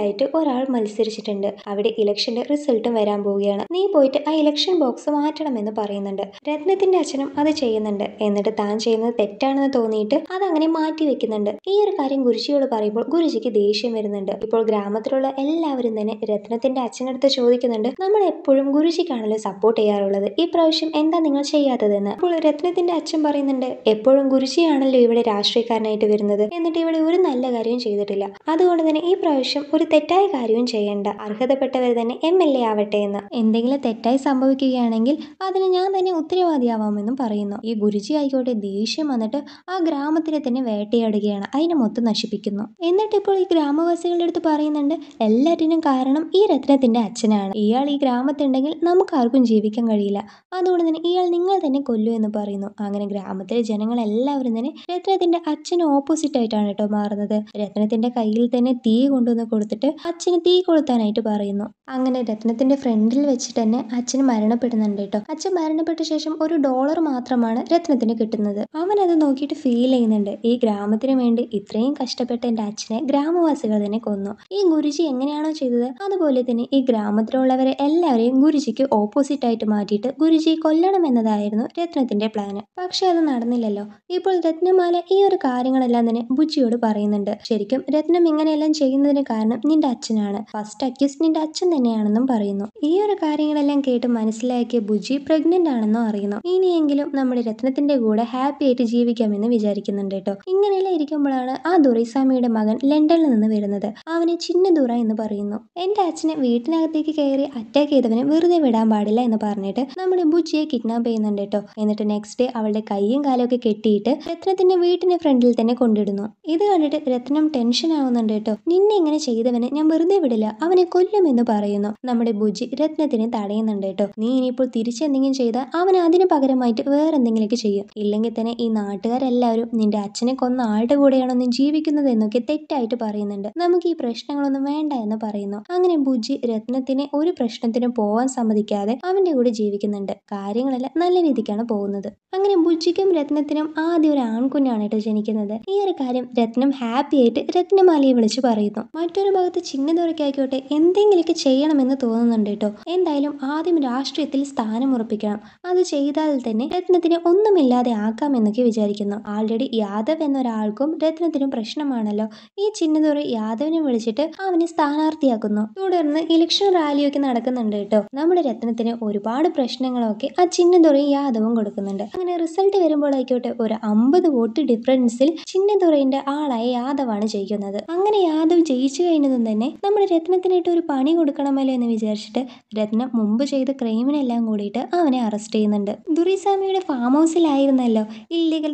ആയിട്ട് ഒരാൾ മത്സരിച്ചിട്ടുണ്ട് അവിടെ ഇലക്ഷന്റെ റിസൾട്ടും വരാൻ പോവുകയാണ് നീ പോയിട്ട് ആ ഇലക്ഷൻ ബോക്സ് മാറ്റണമെന്ന് പറയുന്നുണ്ട് രത്നത്തിന്റെ അച്ഛനും അത് ചെയ്യുന്നുണ്ട് എന്നിട്ട് താൻ ചെയ്യുന്നത് തെറ്റാണെന്ന് തോന്നിയിട്ട് അതങ്ങനെ മാറ്റി വെക്കുന്നുണ്ട് ഈ ഒരു കാര്യം ഗുരുജിയോട് പറയുമ്പോൾ ഗുരുജിക്ക് ദേഷ്യം വരുന്നുണ്ട് ഇപ്പോൾ ഗ്രാമത്തിലുള്ള എല്ലാവരും തന്നെ രത്നത്തിന്റെ അച്ഛനടുത്ത് ചോദിക്കുന്നുണ്ട് നമ്മൾ എപ്പോഴും ഗുരുജിക്കാണല്ലോ സപ്പോർട്ട് ചെയ്യാറുള്ളത് ഈ പ്രാവശ്യം എന്താ നിങ്ങൾ ചെയ്യാത്തതെന്ന് അപ്പോൾ രത്നത്തിന്റെ അച്ഛൻ പറയുന്നുണ്ട് എപ്പോഴും ഗുരുജിയാണല്ലോ ഇവിടെ രാഷ്ട്രീയക്കാരനായിട്ട് വരുന്നത് എന്നിട്ട് ഇവിടെ ഒരു നല്ല കാര്യം ചെയ്തിട്ടില്ല അത് അതുകൊണ്ട് തന്നെ ഈ പ്രാവശ്യം ഒരു തെറ്റായ കാര്യവും ചെയ്യേണ്ട അർഹതപ്പെട്ടവർ തന്നെ എം എൽ എ ആവട്ടെ എന്ന് എന്തെങ്കിലും തെറ്റായി സംഭവിക്കുകയാണെങ്കിൽ അതിന് ഞാൻ തന്നെ ഉത്തരവാദിയാവാമെന്നും പറയുന്നു ഈ ഗുരുജി ആയിക്കോട്ടെ ദേഷ്യം വന്നിട്ട് ആ ഗ്രാമത്തിനെ തന്നെ വേട്ടയാടുകയാണ് അതിനെ മൊത്തം നശിപ്പിക്കുന്നു എന്നിട്ട് ഇപ്പോൾ ഈ ഗ്രാമവാസികളുടെ അടുത്ത് പറയുന്നുണ്ട് എല്ലാറ്റിനും കാരണം ഈ രത്നത്തിന്റെ അച്ഛനാണ് ഇയാൾ ഈ ഗ്രാമത്തിണ്ടെങ്കിൽ നമുക്ക് ആർക്കും ജീവിക്കാൻ കഴിയില്ല അതുകൊണ്ട് തന്നെ ഇയാൾ നിങ്ങൾ തന്നെ കൊല്ലു എന്ന് പറയുന്നു അങ്ങനെ ഗ്രാമത്തിലെ ജനങ്ങളെല്ലാവരും തന്നെ രത്നത്തിന്റെ അച്ഛന് ഓപ്പോസിറ്റ് ആയിട്ടാണ് കേട്ടോ മാറുന്നത് രത്നത്തിന്റെ കയ്യിൽ തന്നെ തീ കൊണ്ടുവന്ന് കൊടുത്തിട്ട് അച്ഛന് തീ കൊളുത്താനായിട്ട് പറയുന്നു അങ്ങനെ രത്നത്തിന്റെ ഫ്രണ്ടിൽ വെച്ചിട്ട് തന്നെ അച്ഛൻ മരണപ്പെടുന്നുണ്ട് കേട്ടോ അച്ഛൻ മരണപ്പെട്ട ശേഷം ഒരു ഡോളർ മാത്രമാണ് രത്നത്തിന് കിട്ടുന്നത് അവൻ അത് നോക്കിയിട്ട് ഫീൽ ചെയ്യുന്നുണ്ട് ഈ ഗ്രാമത്തിന് വേണ്ടി ഇത്രയും കഷ്ടപ്പെട്ട എന്റെ അച്ഛനെ ഗ്രാമവാസികൾ തന്നെ കൊന്നു ഈ ഗുരുജി എങ്ങനെയാണോ ചെയ്തത് അതുപോലെ തന്നെ ഈ ഗ്രാമത്തിലുള്ളവരെ എല്ലാവരെയും ഗുരുജിക്ക് ഓപ്പോസിറ്റ് ആയിട്ട് മാറ്റിയിട്ട് ഗുരുജി കൊല്ലണം എന്നതായിരുന്നു രത്നത്തിന്റെ പ്ലാൻ പക്ഷെ അത് നടന്നില്ലല്ലോ ഇപ്പോൾ രത്നമാല ഈ ഒരു കാര്യങ്ങളെല്ലാം തന്നെ ബുജിയോട് പറയുന്നുണ്ട് ശരിക്കും രത്നം ഇങ്ങനെ അങ്ങനെയെല്ലാം ചെയ്യുന്നതിന് കാരണം നിന്റെ അച്ഛനാണ് ഫസ്റ്റ് അക്യൂസ് നിന്റെ അച്ഛൻ തന്നെയാണെന്നും പറയുന്നു ഈ ഒരു കാര്യങ്ങളെല്ലാം കേട്ട് മനസ്സിലാക്കിയ ബുജി പ്രഗ്നന്റ് ആണെന്നും അറിയുന്നു ഇനിയെങ്കിലും നമ്മുടെ രത്നത്തിന്റെ കൂടെ ഹാപ്പി ആയിട്ട് ജീവിക്കാമെന്ന് വിചാരിക്കുന്നുണ്ട് കേട്ടോ ഇങ്ങനെയെല്ലാം ഇരിക്കുമ്പോഴാണ് ആ ദുറൈസ്വാമിയുടെ മകൻ ലണ്ടനിൽ നിന്ന് വരുന്നത് അവനെ ചിന്ന ദുറ എന്ന് പറയുന്നു എന്റെ അച്ഛനെ വീട്ടിനകത്തേക്ക് കയറി അറ്റാക്ക് ചെയ്തവനെ വെറുതെ വിടാൻ പാടില്ല എന്ന് പറഞ്ഞിട്ട് നമ്മുടെ ബുജിയെ കിഡ്നാപ്പ് ചെയ്യുന്നുണ്ട് കേട്ടോ എന്നിട്ട് നെക്സ്റ്റ് ഡേ അവളുടെ കൈയും കാലൊക്കെ കെട്ടിയിട്ട് രത്നത്തിന്റെ വീട്ടിന്റെ ഫ്രണ്ടിൽ തന്നെ കൊണ്ടിടുന്നു ഇത് കണ്ടിട്ട് രത്നം ടെൻഷൻ ആവുന്നുണ്ട് കേട്ടോ നിന്നെ ഇങ്ങനെ ചെയ്തവനെ ഞാൻ വെറുതെ വിടില്ല അവനെ കൊല്ലുമെന്ന് പറയുന്നു നമ്മുടെ ബുജി രത്നത്തിനെ തടയുന്നുണ്ട് കേട്ടോ നീ ഇനിയിപ്പോൾ തിരിച്ചെന്തെങ്കിലും ചെയ്താൽ അവൻ അതിന് പകരമായിട്ട് വേറെ എന്തെങ്കിലുമൊക്കെ ചെയ്യും ഇല്ലെങ്കിൽ തന്നെ ഈ നാട്ടുകാരെല്ലാവരും നിന്റെ അച്ഛനെ കൊന്ന ആളുടെ കൂടെയാണോ നീ ജീവിക്കുന്നത് എന്നൊക്കെ തെറ്റായിട്ട് പറയുന്നുണ്ട് നമുക്ക് ഈ പ്രശ്നങ്ങളൊന്നും വേണ്ട എന്ന് പറയുന്നു അങ്ങനെ ബുജി രത്നത്തിനെ ഒരു പ്രശ്നത്തിനും പോവാൻ സമ്മതിക്കാതെ അവന്റെ കൂടെ ജീവിക്കുന്നുണ്ട് കാര്യങ്ങളെല്ലാം നല്ല രീതിക്കാണ് പോകുന്നത് അങ്ങനെ ബുജിക്കും രത്നത്തിനും ആദ്യം ഒരു ആൺകുഞ്ഞാണ് കേട്ടോ ജനിക്കുന്നത് ഈ ഒരു കാര്യം രത്നം ഹാപ്പി ആയിട്ട് രത്നമാലയെ വിളിച്ചു പറയുന്നു മറ്റൊരു ഭാഗത്ത് ചിങ്ങതുറയ്ക്കായിക്കോട്ടെ എന്തെങ്കിലുമൊക്കെ ചെയ്യണമെന്ന് തോന്നുന്നുണ്ട് കേട്ടോ എന്തായാലും ആദ്യം രാഷ്ട്രീയത്തിൽ സ്ഥാനം ഉറപ്പിക്കണം അത് ചെയ്താൽ തന്നെ രത്നത്തിന് ഒന്നുമില്ലാതെ ആക്കാം എന്നൊക്കെ വിചാരിക്കുന്നു ആൾറെഡി യാദവ് എന്നൊരാൾക്കും രത്നത്തിനും പ്രശ്നമാണല്ലോ ഈ ചിന്നതുറ യാദവിനെ വിളിച്ചിട്ട് അവനെ സ്ഥാനാർത്ഥിയാക്കുന്നു തുടർന്ന് ഇലക്ഷൻ റാലിയൊക്കെ നടക്കുന്നുണ്ട് കേട്ടോ നമ്മുടെ രത്നത്തിന് ഒരുപാട് പ്രശ്നങ്ങളൊക്കെ ആ ചിന്നതുറയും യാദവും കൊടുക്കുന്നുണ്ട് അങ്ങനെ റിസൾട്ട് വരുമ്പോൾ ആയിക്കോട്ടെ ഒരു അമ്പത് വോട്ട് ഡിഫറൻസിൽ ചിന്നതുറയിന്റെ ആളായ യാദവാണ് ജയിക്കുന്നത് അങ്ങനെ അങ്ങനെ യാദവ് ജയിച്ചു കഴിഞ്ഞതും തന്നെ നമ്മൾ രത്നത്തിനായിട്ട് ഒരു പണി കൊടുക്കണമല്ലോ എന്ന് വിചാരിച്ചിട്ട് രത്നം മുമ്പ് ചെയ്ത ക്രൈമിനെല്ലാം കൂടിയിട്ട് അവനെ അറസ്റ്റ് ചെയ്യുന്നുണ്ട് ദുറിസാമിയുടെ ഫാം ഹൗസിലായിരുന്നല്ലോ ഇല്ലീഗൽ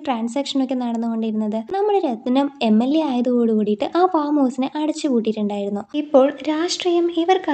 ഒക്കെ നടന്നുകൊണ്ടിരുന്നത് നമ്മുടെ രത്നം എം എൽ എ ആയതോടുകൂടിയിട്ട് ആ ഫാം ഹൗസിനെ അടച്ചുപൂട്ടിയിട്ടുണ്ടായിരുന്നു ഇപ്പോൾ രാഷ്ട്രീയം ഇവർക്ക്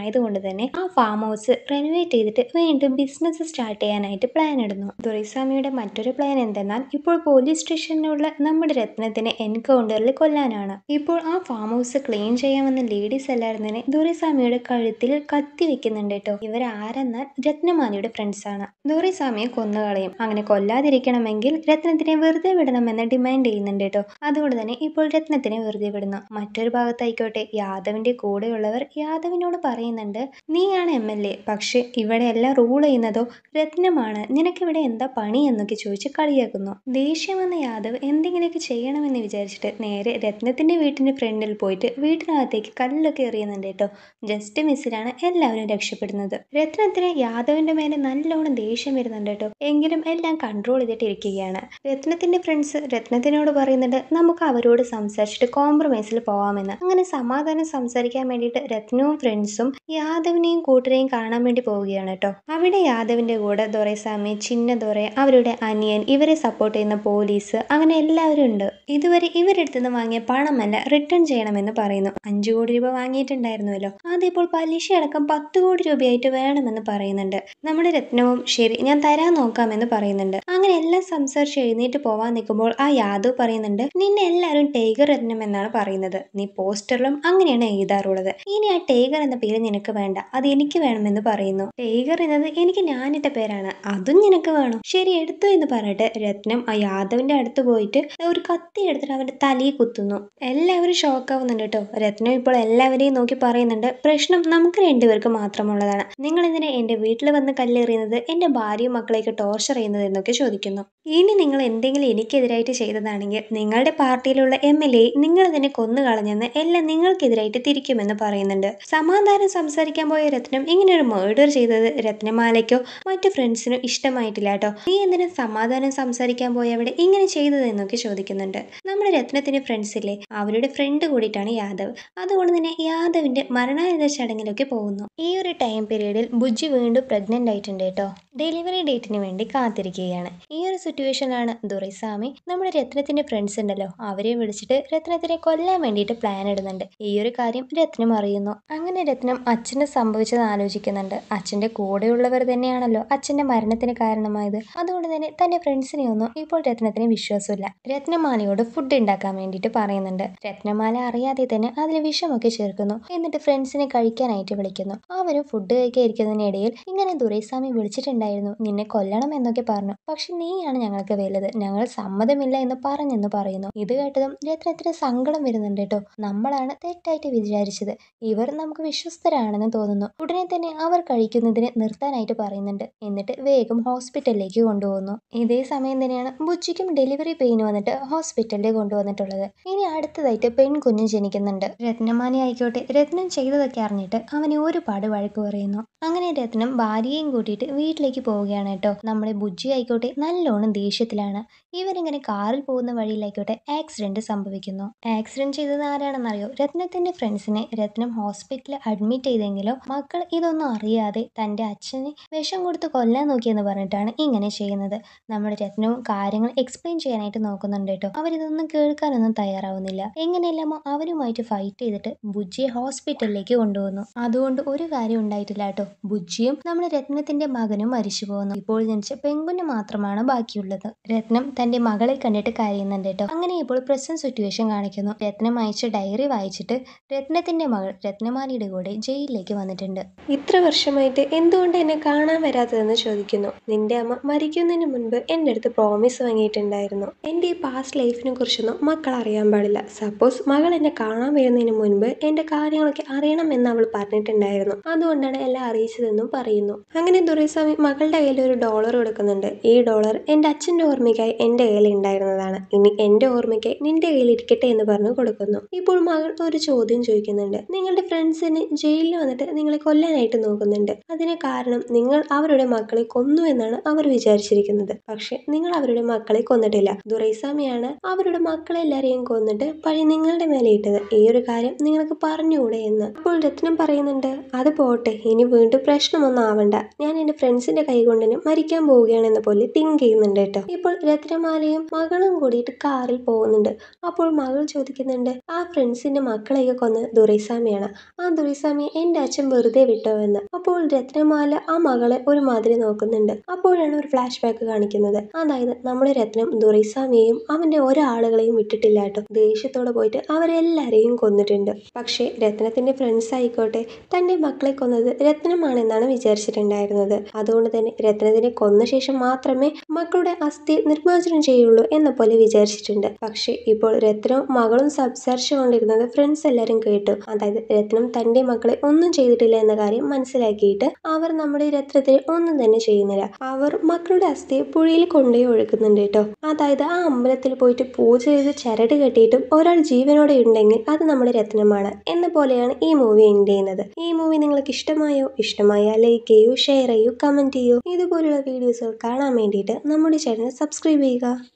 ആയതുകൊണ്ട് തന്നെ ആ ഫാം ഹൗസ് റെനോവേറ്റ് ചെയ്തിട്ട് വീണ്ടും ബിസിനസ് സ്റ്റാർട്ട് ചെയ്യാനായിട്ട് പ്ലാൻ ഇടുന്നു ദുരൈസ്വാമിയുടെ മറ്റൊരു പ്ലാൻ എന്തെന്നാൽ ഇപ്പോൾ പോലീസ് സ്റ്റേഷനിലുള്ള നമ്മുടെ രത്നത്തിനെ എൻകൗണ്ടറിൽ കൊല്ലാനാണ് ഇപ്പോൾ ആ ഫാം ഹൗസ് ക്ലീൻ ചെയ്യാൻ വന്ന ലേഡീസ് എല്ലായിരുന്നതിനെ ദുരൈസ്വാമിയുടെ കഴുത്തിൽ കത്തി വെക്കുന്നുണ്ട് കേട്ടോ ഇവരാരെന്നാൽ രത്നമാലിയുടെ ആണ് ദുരൈസ്വാമിയെ കൊന്നുകളയും അങ്ങനെ കൊല്ലാതിരിക്കണമെങ്കിൽ രത്നത്തിനെ വെറുതെ വിടണമെന്ന് ഡിമാൻഡ് ചെയ്യുന്നുണ്ട് കേട്ടോ അതുകൊണ്ട് തന്നെ ഇപ്പോൾ രത്നത്തിനെ വെറുതെ വിടുന്നു മറ്റൊരു ഭാഗത്തായിക്കോട്ടെ യാദവിന്റെ കൂടെയുള്ളവർ യാദവിനോട് പറയുന്നുണ്ട് നീയാണ് എം എൽ എ പക്ഷെ ഇവിടെ എല്ലാം റൂൾ ചെയ്യുന്നതോ രത്നമാണ് നിനക്കിവിടെ എന്താ പണി എന്നൊക്കെ ചോദിച്ച് കളിയാക്കുന്നു ദേഷ്യം വന്ന യാദവ് എന്തെങ്കിലുമൊക്കെ ചെയ്യണമെന്ന് വിചാരിച്ചിട്ട് നേരെ രത്നത്തിന്റെ വീട്ടിൽ ബസ്സിൻ്റെ ഫ്രണ്ടിൽ പോയിട്ട് വീട്ടിനകത്തേക്ക് കല്ലൊക്കെ എറിയുന്നുണ്ട് കേട്ടോ ജസ്റ്റ് മിസ്സിലാണ് എല്ലാവരും രക്ഷപ്പെടുന്നത് രത്നത്തിന് യാദവിന്റെ മേലെ നല്ലോണം ദേഷ്യം വരുന്നുണ്ട് കേട്ടോ എങ്കിലും എല്ലാം കൺട്രോൾ ചെയ്തിട്ട് ഇരിക്കുകയാണ് രത്നത്തിന്റെ ഫ്രണ്ട്സ് രത്നത്തിനോട് പറയുന്നുണ്ട് നമുക്ക് അവരോട് സംസാരിച്ചിട്ട് കോംപ്രമൈസിൽ പോവാമെന്ന് അങ്ങനെ സമാധാനം സംസാരിക്കാൻ വേണ്ടിയിട്ട് രത്നവും ഫ്രണ്ട്സും യാദവിനെയും കൂട്ടരെയും കാണാൻ വേണ്ടി പോവുകയാണ് കേട്ടോ അവിടെ യാദവിന്റെ കൂടെ ദൊരൈസ്വാമി ചിന്ന ദൊര അവരുടെ അനിയൻ ഇവരെ സപ്പോർട്ട് ചെയ്യുന്ന പോലീസ് അങ്ങനെ എല്ലാവരും ഉണ്ട് ഇതുവരെ ഇവരെടുത്തുനിന്ന് വാങ്ങിയ പണമല്ല റിട്ടേൺ ചെയ്യണമെന്ന് പറയുന്നു അഞ്ചു കോടി രൂപ വാങ്ങിയിട്ടുണ്ടായിരുന്നുവല്ലോ അതിപ്പോൾ പലിശ അടക്കം പത്ത് കോടി രൂപയായിട്ട് വേണമെന്ന് പറയുന്നുണ്ട് നമ്മുടെ രത്നവും ശരി ഞാൻ തരാൻ നോക്കാമെന്ന് പറയുന്നുണ്ട് അങ്ങനെ എല്ലാം സംസാരിച്ച് എഴുന്നേറ്റ് പോവാൻ നിൽക്കുമ്പോൾ ആ യാദവ് പറയുന്നുണ്ട് നിന്നെ എല്ലാവരും ടൈഗർ രത്നം എന്നാണ് പറയുന്നത് നീ പോസ്റ്ററിലും അങ്ങനെയാണ് എഴുതാറുള്ളത് ഇനി ആ ടൈഗർ എന്ന പേര് നിനക്ക് വേണ്ട അത് എനിക്ക് വേണമെന്ന് പറയുന്നു ടൈഗർ എന്നത് എനിക്ക് ഞാനിട്ട പേരാണ് അതും നിനക്ക് വേണം ശരി എടുത്തു എന്ന് പറഞ്ഞിട്ട് രത്നം ആ യാദവിന്റെ അടുത്ത് പോയിട്ട് ഒരു കത്തി എടുത്തിട്ട് അവന്റെ തലയിൽ കുത്തുന്നു എല്ലാവരും എല്ലാവരും ഷോക്കാവുന്നുണ്ട് കേട്ടോ രത്നം ഇപ്പോൾ എല്ലാവരെയും നോക്കി പറയുന്നുണ്ട് പ്രശ്നം നമുക്ക് രണ്ടുപേർക്ക് മാത്രമുള്ളതാണ് നിങ്ങൾ ഇങ്ങനെ എന്റെ വീട്ടിൽ വന്ന് കല്ലെറിയുന്നത് എന്റെ ഭാര്യയും മക്കളെയൊക്കെ ടോർച്ചർ ചെയ്യുന്നത് എന്നൊക്കെ ചോദിക്കുന്നു ഇനി നിങ്ങൾ എന്തെങ്കിലും എനിക്കെതിരായിട്ട് ചെയ്തതാണെങ്കിൽ നിങ്ങളുടെ പാർട്ടിയിലുള്ള എം എൽ എ നിങ്ങൾ തന്നെ കൊന്നു കളഞ്ഞെന്ന് എല്ലാം നിങ്ങൾക്കെതിരായിട്ട് തിരിക്കുമെന്ന് പറയുന്നുണ്ട് സമാധാനം സംസാരിക്കാൻ പോയ രത്നം ഇങ്ങനെ ഒരു മേർഡർ ചെയ്തത് രത്നമാലയ്ക്കോ മറ്റു ഫ്രണ്ട്സിനോ ഇഷ്ടമായിട്ടില്ല കേട്ടോ നീ എന്തിനും സമാധാനം സംസാരിക്കാൻ അവിടെ ഇങ്ങനെ ചെയ്തത് എന്നൊക്കെ ചോദിക്കുന്നുണ്ട് നമ്മുടെ രത്നത്തിന് ഫ്രണ്ട്സ് ഇല്ലേ അവരുടെ ഫ്രണ്ട് കൂടിയിട്ടാണ് യാദവ് അതുകൊണ്ട് തന്നെ യാദവിന്റെ മരണാനന്ത ചടങ്ങിലൊക്കെ പോകുന്നു ഈ ഒരു ടൈം പീരീഡിൽ ബുജ്ജി വീണ്ടും പ്രഗ്നന്റ് ആയിട്ടുണ്ട് കേട്ടോ ഡെലിവറി ഡേറ്റിന് വേണ്ടി കാത്തിരിക്കുകയാണ് ഈ ഒരു സിറ്റുവേഷനിലാണ് ദുറൈസ്വാമി നമ്മുടെ രത്നത്തിന്റെ ഫ്രണ്ട്സ് ഉണ്ടല്ലോ അവരെ വിളിച്ചിട്ട് രത്നത്തിനെ കൊല്ലാൻ വേണ്ടിയിട്ട് പ്ലാൻ ഇടുന്നുണ്ട് ഈ ഒരു കാര്യം രത്നം അറിയുന്നു അങ്ങനെ രത്നം അച്ഛന് സംഭവിച്ചത് ആലോചിക്കുന്നുണ്ട് അച്ഛന്റെ കൂടെയുള്ളവർ തന്നെയാണല്ലോ അച്ഛന്റെ മരണത്തിന് കാരണമായത് അതുകൊണ്ട് തന്നെ തന്റെ ഫ്രണ്ട്സിനെ ഒന്നും ഇപ്പോൾ രത്നത്തിന് വിശ്വാസമില്ല രത്നമാലയോട് ഫുഡ് ഉണ്ടാക്കാൻ വേണ്ടിയിട്ട് പറയുന്നുണ്ട് സ്വപ്നമാല അറിയാതെ തന്നെ അതിൽ വിഷമൊക്കെ ചേർക്കുന്നു എന്നിട്ട് ഫ്രണ്ട്സിനെ കഴിക്കാനായിട്ട് വിളിക്കുന്നു അവരും ഫുഡ് കഴിക്കാതിരിക്കുന്നതിനിടയിൽ ഇങ്ങനെ ദുരൈസ്വാമി വിളിച്ചിട്ടുണ്ടായിരുന്നു നിന്നെ കൊല്ലണം എന്നൊക്കെ പറഞ്ഞു പക്ഷെ നീയാണ് ഞങ്ങൾക്ക് വലുത് ഞങ്ങൾ സമ്മതമില്ല എന്ന് പറഞ്ഞെന്ന് പറയുന്നു ഇത് കേട്ടതും എത്ര സങ്കടം വരുന്നുണ്ട് കേട്ടോ നമ്മളാണ് തെറ്റായിട്ട് വിചാരിച്ചത് ഇവർ നമുക്ക് വിശ്വസ്തരാണെന്ന് തോന്നുന്നു ഉടനെ തന്നെ അവർ കഴിക്കുന്നതിന് നിർത്താനായിട്ട് പറയുന്നുണ്ട് എന്നിട്ട് വേഗം ഹോസ്പിറ്റലിലേക്ക് കൊണ്ടുപോകുന്നു ഇതേ സമയം തന്നെയാണ് ബുച്ചിക്കും ഡെലിവറി പെയിൻ വന്നിട്ട് ഹോസ്പിറ്റലിൽ കൊണ്ടുവന്നിട്ടുള്ളത് ഇനി അടുത്തതായിട്ട് പെൺകുഞ്ഞ് ജനിക്കുന്നുണ്ട് രത്നമാനെ ആയിക്കോട്ടെ രത്നം ചെയ്തതൊക്കെ അറിഞ്ഞിട്ട് അവനെ ഒരുപാട് വഴക്ക് പറയുന്നു അങ്ങനെ രത്നം ഭാര്യയും കൂട്ടിയിട്ട് വീട്ടിലേക്ക് പോവുകയാണ് കേട്ടോ നമ്മുടെ ബുജ്ജി ആയിക്കോട്ടെ നല്ലോണം ദേഷ്യത്തിലാണ് ഇവരിങ്ങനെ കാറിൽ പോകുന്ന വഴിയിലേക്കോട്ടെ ആക്സിഡൻറ്റ് സംഭവിക്കുന്നു ആക്സിഡൻറ്റ് ചെയ്തത് ആരാണെന്നറിയോ രത്നത്തിൻ്റെ ഫ്രണ്ട്സിനെ രത്നം ഹോസ്പിറ്റലിൽ അഡ്മിറ്റ് ചെയ്തെങ്കിലും മക്കൾ ഇതൊന്നും അറിയാതെ തൻ്റെ അച്ഛനെ വിഷം കൊടുത്ത് കൊല്ലാൻ നോക്കിയെന്ന് പറഞ്ഞിട്ടാണ് ഇങ്ങനെ ചെയ്യുന്നത് നമ്മുടെ രത്നവും കാര്യങ്ങൾ എക്സ്പ്ലെയിൻ ചെയ്യാനായിട്ട് നോക്കുന്നുണ്ട് കേട്ടോ അവരിതൊന്നും കേൾക്കാനൊന്നും തയ്യാറാവുന്നില്ല എങ്ങനെയല്ലാമോ അവരുമായിട്ട് ഫൈറ്റ് ചെയ്തിട്ട് ബുജ്ജിയെ ഹോസ്പിറ്റലിലേക്ക് കൊണ്ടുവന്നു അതുകൊണ്ട് ഒരു കാര്യം ഉണ്ടായിട്ടില്ല കേട്ടോ ബുജ്ജിയും നമ്മുടെ രത്നത്തിന്റെ മകനും മരിച്ചു പോകുന്നു ഇപ്പോൾ ജനിച്ച പെങ്കുഞ്ഞ് മാത്രമാണ് ബാക്കിയുള്ളത് രത്നം തന്റെ മകളെ കണ്ടിട്ട് കരയുന്നുണ്ട് കേട്ടോ അങ്ങനെ ഇപ്പോൾ പ്രസന്റ് സിറ്റുവേഷൻ കാണിക്കുന്നു രത്നം അയച്ച ഡയറി വായിച്ചിട്ട് രത്നത്തിന്റെ മകൾ രത്നമാലിയുടെ കൂടെ ജയിലിലേക്ക് വന്നിട്ടുണ്ട് ഇത്ര വർഷമായിട്ട് എന്തുകൊണ്ട് എന്നെ കാണാൻ വരാത്തതെന്ന് ചോദിക്കുന്നു നിന്റെ അമ്മ മരിക്കുന്നതിന് മുൻപ് എൻ്റെ അടുത്ത് പ്രോമിസ് വാങ്ങിയിട്ടുണ്ടായിരുന്നു എൻ്റെ ഈ പാസ്റ്റ് ലൈഫിനെ കുറിച്ചൊന്നും മക്കൾ അറിയാൻ പാടില്ല സപ്പോസ് മകൾ എന്നെ കാണാൻ വരുന്നതിന് മുൻപ് എൻ്റെ കാര്യങ്ങളൊക്കെ അറിയണം എന്ന് അവൾ പറഞ്ഞിട്ടുണ്ടായിരുന്നു അതുകൊണ്ടാണ് എല്ലാം അറിയിച്ചതെന്നും പറയുന്നു അങ്ങനെ ദുരൈസ്വാമി മകളുടെ കയ്യിൽ ഒരു ഡോളർ കൊടുക്കുന്നുണ്ട് ഈ ഡോളർ എൻ്റെ അച്ഛൻ്റെ ഓർമ്മയ്ക്കായി എൻ്റെ കയ്യിൽ ഉണ്ടായിരുന്നതാണ് ഇനി എൻ്റെ ഓർമ്മയ്ക്ക് നിന്റെ കയ്യിൽ ഇരിക്കട്ടെ എന്ന് പറഞ്ഞു കൊടുക്കുന്നു ഇപ്പോൾ മകൾ ഒരു ചോദ്യം ചോദിക്കുന്നുണ്ട് നിങ്ങളുടെ ഫ്രണ്ട്സിന് ജയിലിൽ വന്നിട്ട് നിങ്ങളെ കൊല്ലാനായിട്ട് നോക്കുന്നുണ്ട് അതിന് കാരണം നിങ്ങൾ അവരുടെ മക്കളെ കൊന്നു എന്നാണ് അവർ വിചാരിച്ചിരിക്കുന്നത് പക്ഷെ നിങ്ങൾ അവരുടെ മക്കളെ കൊന്നിട്ടില്ല ദുറൈസാമിയാണ് അവരുടെ മക്കളെല്ലാരെയും കൊന്നിട്ട് പഴി നിങ്ങളുടെ മേലെ ഇട്ടത് ഈ ഒരു കാര്യം നിങ്ങൾക്ക് പറഞ്ഞുകൂടെ എന്ന് അപ്പോൾ രത്നം പറയുന്നുണ്ട് അത് പോട്ടെ ഇനി വീണ്ടും പ്രശ്നമൊന്നും ആവണ്ട ഞാൻ എന്റെ ഫ്രണ്ട്സിന്റെ കൈ കൊണ്ടിന് മരിക്കാൻ പോവുകയാണെന്ന പോലെ തിങ്ക് ചെയ്യുന്നുണ്ട് കേട്ടോ ഇപ്പോൾ രത്നം തിരമാലയും മകളും കൂടിയിട്ട് കാറിൽ പോകുന്നുണ്ട് അപ്പോൾ മകൾ ചോദിക്കുന്നുണ്ട് ആ ഫ്രണ്ട്സിന്റെ മക്കളെയൊക്കെ കൊന്ന് ദുരൈസാമിയാണ് ആ ദുരൈസാമിയെ എന്റെ അച്ഛൻ വെറുതെ വിട്ടോ എന്ന് അപ്പോൾ രത്നമാല ആ മകളെ ഒരു മാതിരി നോക്കുന്നുണ്ട് അപ്പോഴാണ് ഒരു ഫ്ലാഷ് ബാക്ക് കാണിക്കുന്നത് അതായത് നമ്മുടെ രത്നം ദുരൈസാമിയെയും അവന്റെ ഒരാളുകളെയും വിട്ടിട്ടില്ല കേട്ടോ ദേഷ്യത്തോടെ പോയിട്ട് അവരെല്ലാരെയും കൊന്നിട്ടുണ്ട് പക്ഷേ രത്നത്തിന്റെ ഫ്രണ്ട്സ് ആയിക്കോട്ടെ തന്റെ മക്കളെ കൊന്നത് രത്നമാണെന്നാണ് വിചാരിച്ചിട്ടുണ്ടായിരുന്നത് അതുകൊണ്ട് തന്നെ രത്നത്തിനെ കൊന്ന ശേഷം മാത്രമേ മക്കളുടെ അസ്ഥി നിർമ്മാർജ്ജനം പ്രയോജനം ചെയ്യുള്ളൂ എന്ന പോലെ വിചാരിച്ചിട്ടുണ്ട് പക്ഷേ ഇപ്പോൾ രത്നവും മകളും സംസാരിച്ചുകൊണ്ടിരുന്നത് ഫ്രണ്ട്സ് എല്ലാവരും കേട്ടു അതായത് രത്നം തന്റെ മക്കളെ ഒന്നും ചെയ്തിട്ടില്ല എന്ന കാര്യം മനസ്സിലാക്കിയിട്ട് അവർ നമ്മുടെ രത്നത്തിന് ഒന്നും തന്നെ ചെയ്യുന്നില്ല അവർ മക്കളുടെ അസ്ഥിയെ പുഴയിൽ കൊണ്ടുപോയി ഒഴുക്കുന്നുണ്ട് കേട്ടോ അതായത് ആ അമ്പലത്തിൽ പോയിട്ട് പൂജ ചെയ്ത് ചരട് കെട്ടിയിട്ടും ഒരാൾ ജീവനോടെ ഉണ്ടെങ്കിൽ അത് നമ്മുടെ രത്നമാണ് എന്ന പോലെയാണ് ഈ മൂവി എൻഡ് ചെയ്യുന്നത് ഈ മൂവി നിങ്ങൾക്ക് ഇഷ്ടമായോ ഇഷ്ടമായാൽ ലൈക്ക് ചെയ്യൂ ഷെയർ ചെയ്യൂ കമന്റ് ചെയ്യൂ ഇതുപോലുള്ള വീഡിയോസുകൾ കാണാൻ വേണ്ടിയിട്ട് നമ്മുടെ ചാനൽ സബ്സ്ക്രൈബ് ചെയ്യൂ 자리가